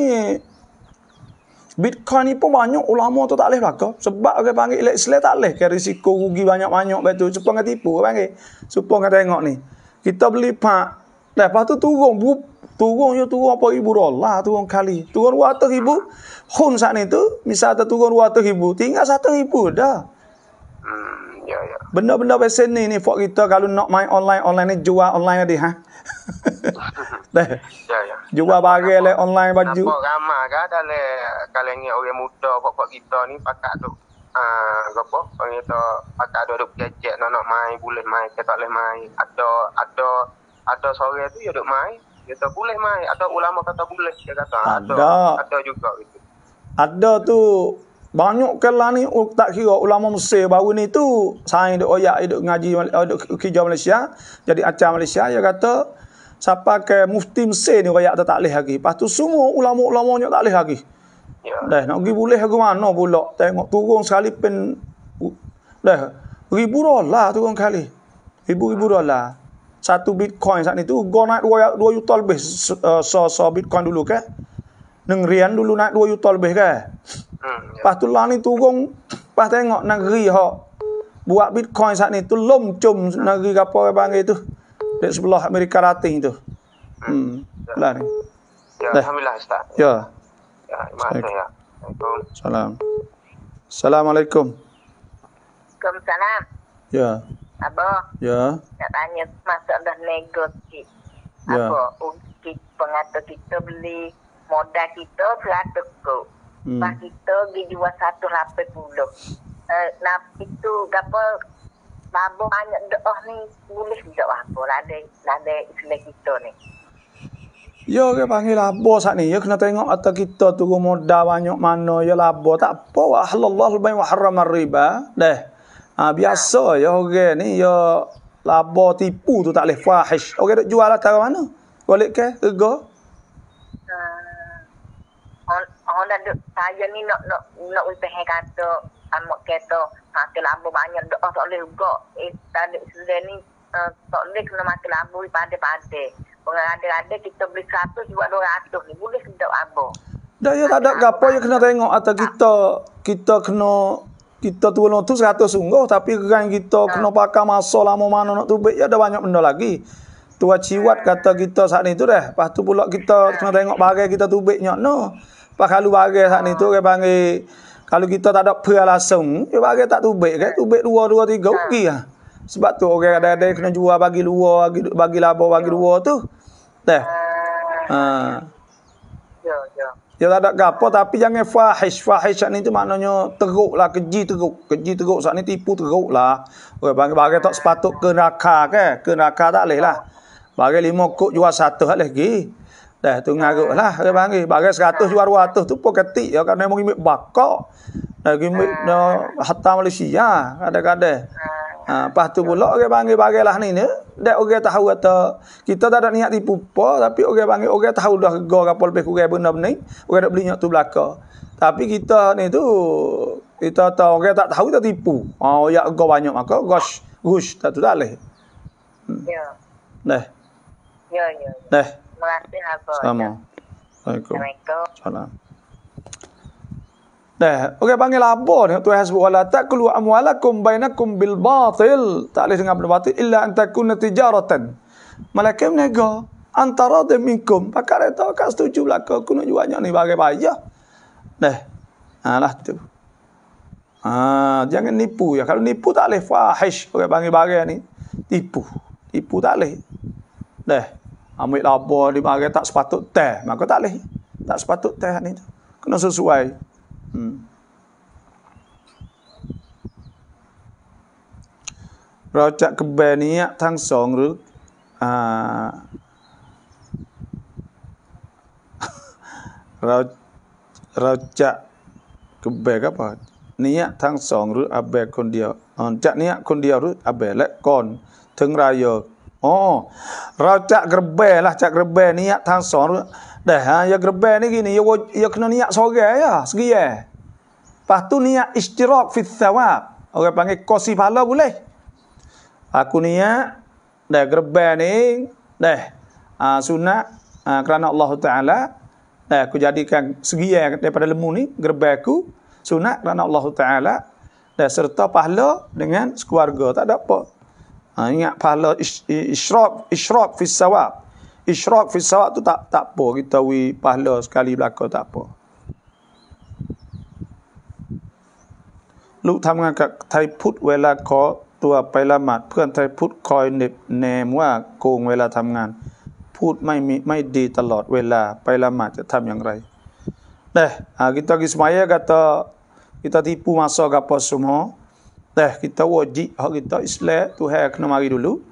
Bitcoin ni pun banyak ulama tu tak boleh baka. Sebab orang panggil elek Islam tak boleh. Kerisiko risiko rugi banyak-banyak betul. Cepat kan tipu orang panggil. supaya kan tengok ni. Kita beli pak. Lepas tu turun. Bu, turun je turun apa ibu dolar. Turun kali. Turun ratu ribu. Hun saat ni tu. Misal tu turun ratu ribu. Tinggal satu ribu dah. Hmm, ya, ya. Benda-benda pesen ni ni fok kita kalau nak main online online ni jual online tadi ha. Dah. ya ya. Jual barang le online baju. Apa ramai kah dalam kalangan orang muda pokok kita ni pakak tu. Ah, uh, apa? Orang kata pakak ada duk gadget nak nak main, boleh main, tak boleh main. Ada ada ada sore tu ya duk main. Kita boleh main. Ada ulama kata boleh dia kata. Ah, ada. Ada juga itu. Ada tu banyak kelah ni oh, tak kira ulama Mesir baru ni tu sain duk oyak eh, duk ngaji eh, duk Malaysia jadi acara Malaysia dia kata siapa ke mufti Mesir ni oyak tak leh lagi. Pastu semua ulama-ulamanya tak leh lagi. Ya. Dah nak pergi boleh ke mana pula tengok turun sekali pen dah ribu dolar turun kali. Ribu-ribu dolar. Satu bitcoin saat itu go naik 2 juta lebih eh, so so, bitcoin dulu ke. Kan? Neng rian dulu naik dua juta lebih ke. Hmm. Pas tu lah ni gong. Pas tengok negeri hok Buat bitcoin saat ni tu lom cum negeri kapal yang panggil tu. Di sebelah Amerika Latin tu. Hmm. Ya. Lah ni. Ya, Dah. Alhamdulillah Ustaz. Ya. Ya, terima kasih ya. Assalamualaikum. Assalamualaikum. Waalaikumsalam. Ya. Apa? Ya. Nak tanya masa dah negosi. Ya. Apa? Untuk pengatur kita beli modal kita pelatuk ke. Hmm. Bah kita pergi jual satu lapis bulu. Uh, eh, nah, itu oh, lah apa, mabu banyak doh ni, boleh tak apa lah ada, ada isteri kita ni. Yo, ke panggil labo sak ni. Yo kena tengok atau kita tunggu modal banyak mana. Yo labo tak apa. Ahlallah lebih mahram riba. Deh. Ha, biasa ha. yo ge ni yo labo tipu tu tak leh fahish. Okey jual atau lah mana? Walik ke? Ego? Ah, seolah dek saya ni nak nak nak ulah kata amok kata ha, pakai lambu banyak doa oh, tak boleh juga eh tadi sudah ni eh, tak boleh kena mati lambu pada-pada pengada-ada kita beli 100 juga 200 ni boleh kena doa abu dah ya tak ada apa yang kena tengok atau ha. kita kita kena kita tu tu 100 sungguh tapi kan kita ha. kena pakai masa lama mana nak tubik ya ada banyak benda lagi Tua ciwat kata kita saat itu dah. Lepas tu pula kita kena tengok bagai kita tubiknya. No pakalu bagai saat ni tu ke panggil kalau kita tak ada pear langsung dia bagi tak tubik ke tubik dua dua tiga ugi ha. ah sebab tu orang ada kadang kena jual bagi luar bagi bagi labo bagi luar tu teh ha ya ya dia tak ada apa tapi jangan fahish fahish saat ni tu maknanya teruk lah keji teruk keji teruk saat ni tipu teruk lah orang panggil bagi tak sepatut ke neraka ke ke neraka tak boleh lah Bagai lima kok jual satu hal lagi Dah tu ngaruk lah. Dia panggil. Bagai seratus juara atas tu pun ketik. Ya, kerana mengimik bakok. Dah kimik no, hatta Malaysia. Kadang-kadang. Ah. Ha, lepas tu pula orang panggil bagai lah ni. ni. Dah orang tahu kata. Kita tak ada niat tipu apa. Tapi orang panggil orang tahu dah gegar apa lebih kurang benda ni. Orang nak beli niat tu belaka, Tapi kita ni tu. Kita tahu orang tak tahu kita tipu. Ha, oh ya gegar banyak maka. Gosh. Gosh. Tak tu tak boleh. Hmm. Ya. Dah. Ya, ya. ya. Terima kasih lah Bos. Sama. Assalamualaikum. Assalamualaikum. Dah, okey panggil apa ni? Tu hasbu wala taklu amwalakum bainakum bil batil. Tak leh dengan berbatil illa an takuna tijaratan. Malaikat menego antara de minkum pakar itu kas setuju belaka kuno juanya ni bagai bayar. Dah. Alah ha, tu. Ah, jangan nipu ya. Kalau nipu tak leh fahish. Okey panggil bagai ni. Tipu. Tipu tak leh. Dah. ambil apa d i m a n a tak sepatut teh maka tak l e h tak sepatut teh ni kena sesuai hmm. rojak k e b a ni ya tang song ru uh, เรา kebe k กับแบกปะเนี้ยทั้งสองหรืออับแบกคนเดียวจะเนี้ยคนเดียวหรืออับและก่อนถึงรายโย Oh, rau cak gerbel lah, cak gerbel niat tangsor. Dah, ha, ya gerbel ni gini, ya, ya kena niat sore ya, segi ya. Lepas tu niat istirahat fit thawab. Orang panggil kosi pahala boleh. Aku niat, dah gerbel ni, dah, uh, ha, sunat uh, kerana Allah Ta'ala, dah aku jadikan segi ya daripada lemu ni, gerbel aku, sunat kerana Allah Ta'ala, dah serta pahala dengan sekeluarga, tak ada apa. Ha, ingat pahala isyrak isyrak fi sawab. Isyrak fi sawab tu tak tak apa kita wi pahala sekali belaka tak apa. Lu tham ngak thai put wela ko tua paila mat phuen kan thai put koy ne nem wa kong wela tham ngan. Put mai mi mai di talot wela paila mat ja tham yang rai. Dah, ha, kita Ismail kata kita tipu masa gapo semua. teh kita wajib hak kita Islam Tuhan kena mari dulu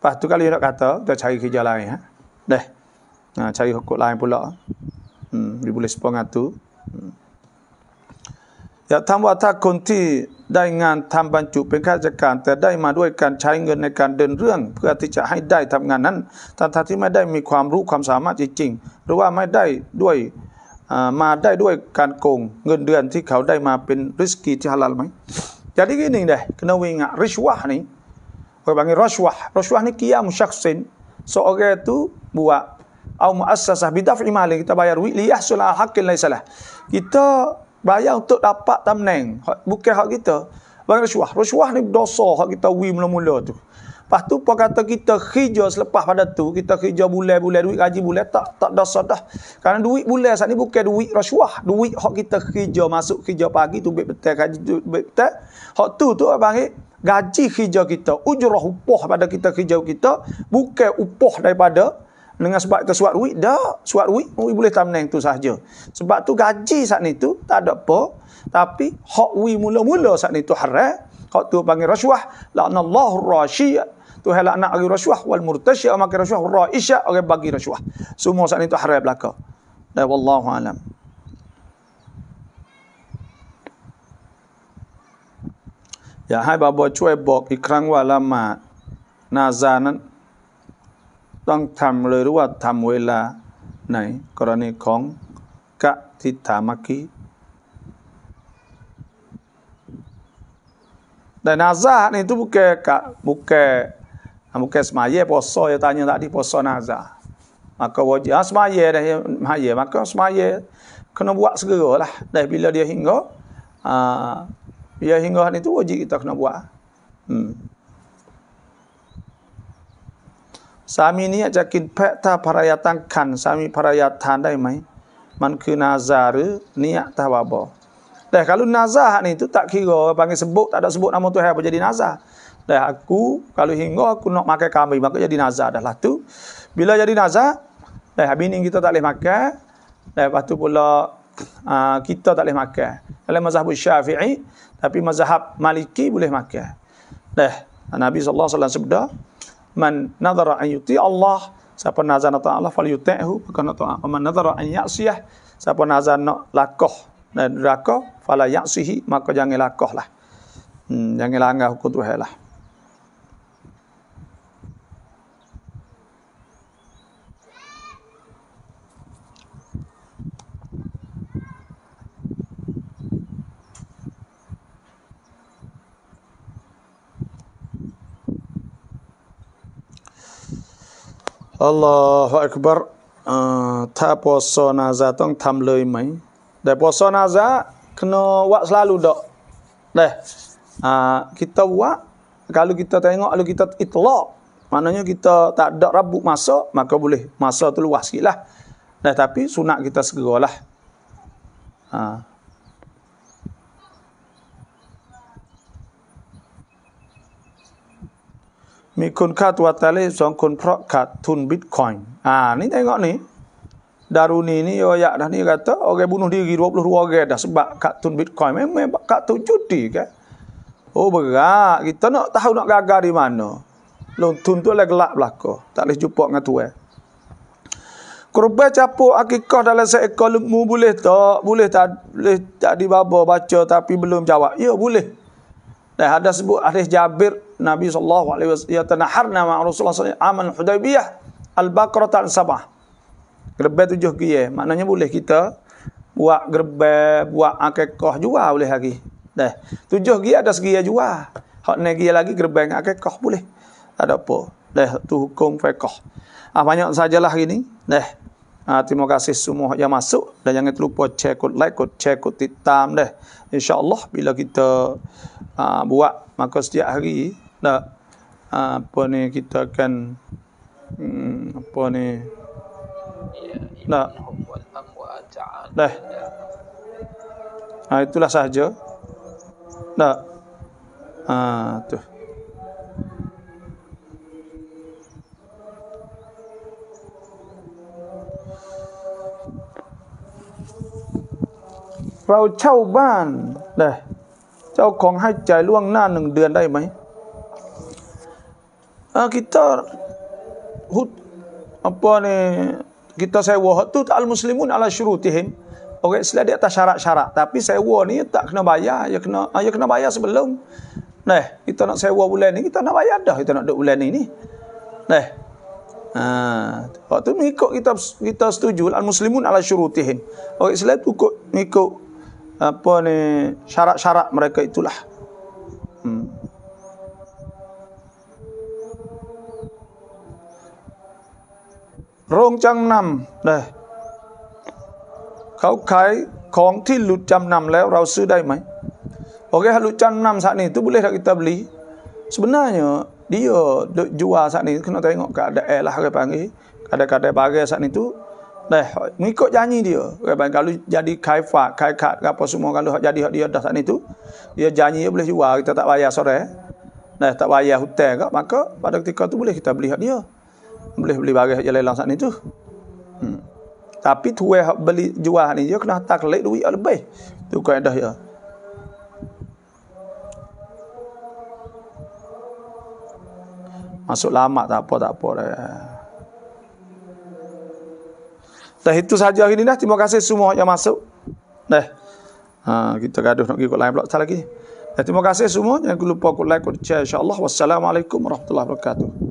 lepas tu kalau dia nak kata kita cari kerja lain ha deh ha, cari hukum lain pula hmm dia boleh sepang tu hmm. ya ทำว่าถ้าคนที่ได้งานทำบรรจุเป็นข้าราชการ แต่ได้มาด้วยการใช้เงินในการเดินเรื่อง เพื่อที่จะให้ได้ทำงานนั้นทั้งที่ไม่ได้มีความรู้ความสามารถจริง ๆ หรือว่าไม่ได้ด้วยมาได้ด้วยการโกงเงินเดือนที่เขาได้มาเป็นริสกีที่ฮาลาลไหม Jadi gini dah, kena ingat rishwah ni, orang panggil rishwah. Rishwah ni kiam syaksin. Seorang so, okay, tu buat au muassasah bidaf'i mali kita bayar wiliyah sulah haqqin laisalah. Kita bayar untuk dapat tamneng, bukan hak kita. Bang rishwah. Rishwah ni dosa hak kita wi mula-mula tu. Lepas tu puan kata kita hijau selepas pada tu, kita hijau bulan-bulan duit gaji bulan tak tak dosa dah. Karena duit bulan saat ni bukan duit rasuah, duit hak kita hijau masuk hijau pagi tu baik betul gaji baik betul. Hak tu tu apa panggil? Gaji hijau kita, ujrah upah pada kita hijau kita bukan upah daripada dengan sebab kita suat duit dah, suat duit, duit boleh tak menang tu sahaja. Sebab tu gaji saat ni tu tak ada apa, tapi hak duit mula-mula saat ni tu haram. Kau tu panggil rasuah. Allah rasyiyat tu helak anak agi rasuah wal murtashi orang makan rasuah raisha agi bagi rasuah semua saat tu haram belaka dan eh, wallahu alam ya hai babo cuai bok ikrang wa lama nazanan tong tam le ru wa tam wela nai korani kong ka titamaki dan nazah ni tu bukan kak bukan Bukan semaya puasa yang tanya tadi puasa nazar. Maka wajib ah, semaya dah semaya. Ya, Maka semaya kena buat segera lah. Dah bila dia hingga. Ah, dia hingga ni tu wajib kita kena buat. Hmm. Sami ni ajak kin pekta parayatan kan. Sami parayatan dah mai. Man ke nazar niat tah babo. Dah kalau nazar ni tu tak kira panggil sebut tak ada sebut nama tu apa jadi nazar. Dah aku kalau hingga aku nak makan kambing maka jadi nazar dahlah tu. Bila jadi nazar, dah habis kita tak boleh makan. Dah lepas tu pula uh, kita tak boleh makan. Dalam mazhab Syafi'i tapi mazhab Maliki boleh makan. Dah Nabi sallallahu alaihi wasallam sabda, "Man nadhara an yuti Allah" Siapa nazar nak Allah, fal yuta'ahu, maka nak ta'ala. Man nazara an ya'siyah, siapa nazar nak lakoh, dan rakoh, fala ya'sihi, maka jangan lakoh lah. Hmm, jangan langgar hukum Tuhan lah. อัลลอฮฺอักบารถ้าปัสนาจาต้องทำเลยไหมแต่ปัสนาจาคนวะสลาลุดอกเด้อ่าคิตาวะ ah, ah, kalau kita tengok kalau kita itlaq maknanya kita tak ada rabu masa maka boleh masa tu luas sikitlah nah tapi sunat kita segeralah ah. มีคนฆ่าตัวตายเลยสองคนเพราะขาดทุนบิตคอยน์อ่านี่ไงก็นี่ดารุนีนี่โอยะนะนี่ก็ตัวโอเคบุนุดีกีรบลุรัวเกดัสบะขาดทุนบิตคอยน์ไม่ไม่ขาดทุนจุดดีแกโอ้บกะกิตนอกตาวนอกกากาดิมานอลงทุนตัวเล็กละบลักก็ตัดเลยจุปอกงาตัวเอกรุบะจับปูอักิกอดัลเลสเอกอลมูบุเลตอบุเลตัดเลตัดดิบาบอบาเจอแต่พี่ไม่รู้จะว่าเออบุเล่แต่ฮัดดัสบุอาริจับบิร์ Nabi sallallahu alaihi wasallam ya tanaharna ma Rasulullah sallallahu aman Hudaybiyah al-Baqarah tan sabah. Gerbe tujuh gie, maknanya boleh kita buat gerbe, buat akikah juga boleh lagi. Dah. Tujuh gie ada segi ya juga. Hak negi lagi gerbe dengan akikah boleh. Tak ada apa. Dah tu hukum fiqh. Ah banyak sajalah gini. Dah. Ah, terima kasih semua yang masuk dan jangan terlupa share kod like kod share kod titam Dah Insya-Allah bila kita ah, buat maka setiap hari tak apa ni kita akan hmm, apa ni ya, tak dah ha, itulah sahaja tak ha, tu เราเช่าบ้านได้เจ้าของให้ใจล่วงหน้าหนึ่งเดือนได้ไหม ha, kita hut, apa ni kita sewa hut tu al muslimun ala syurutihim orang okay, Islam dia atas syarat-syarat tapi sewa ni tak kena bayar ya kena ha, ya kena bayar sebelum Nah, kita nak sewa bulan ni, kita nak bayar dah kita nak duduk bulan ni ni. Nah. Ha, waktu ni kita kita setuju al muslimun ala syurutihin. Orang Islam tu ikut ikut apa ni syarat-syarat mereka itulah. Hmm. โรงจำนำนะเขาขายของที่หลุดจำนำแล้วเราซื้อได้ไหมโอเคหลุดจำนำสักนี้ตุบุเลห์ที่ตับลี sebenarnya dia jual saat ni kena tengok ke ada air lah ke panggil kada kada bagai saat ni tu dah mengikut janji dia kalau jadi kaifa kaikat apa semua kalau jadi dia dah saat ni dia janji dia boleh jual kita tak bayar sore dah tak bayar hutang ke maka pada ketika tu boleh kita beli boleh beli barang yang lain langsat ni tu. Hmm. Tapi tu yang beli jual ni, dia kena taklik duit yang lebih. Itu kaedah dia. Masuk lama tak apa, tak apa. Dah. Dah itu sahaja hari ini dah. Terima kasih semua yang masuk. Dah. Ha, kita gaduh nak ikut lain pula. Tak lagi. terima kasih semua. Jangan lupa aku like, aku share. InsyaAllah. Wassalamualaikum warahmatullahi wabarakatuh.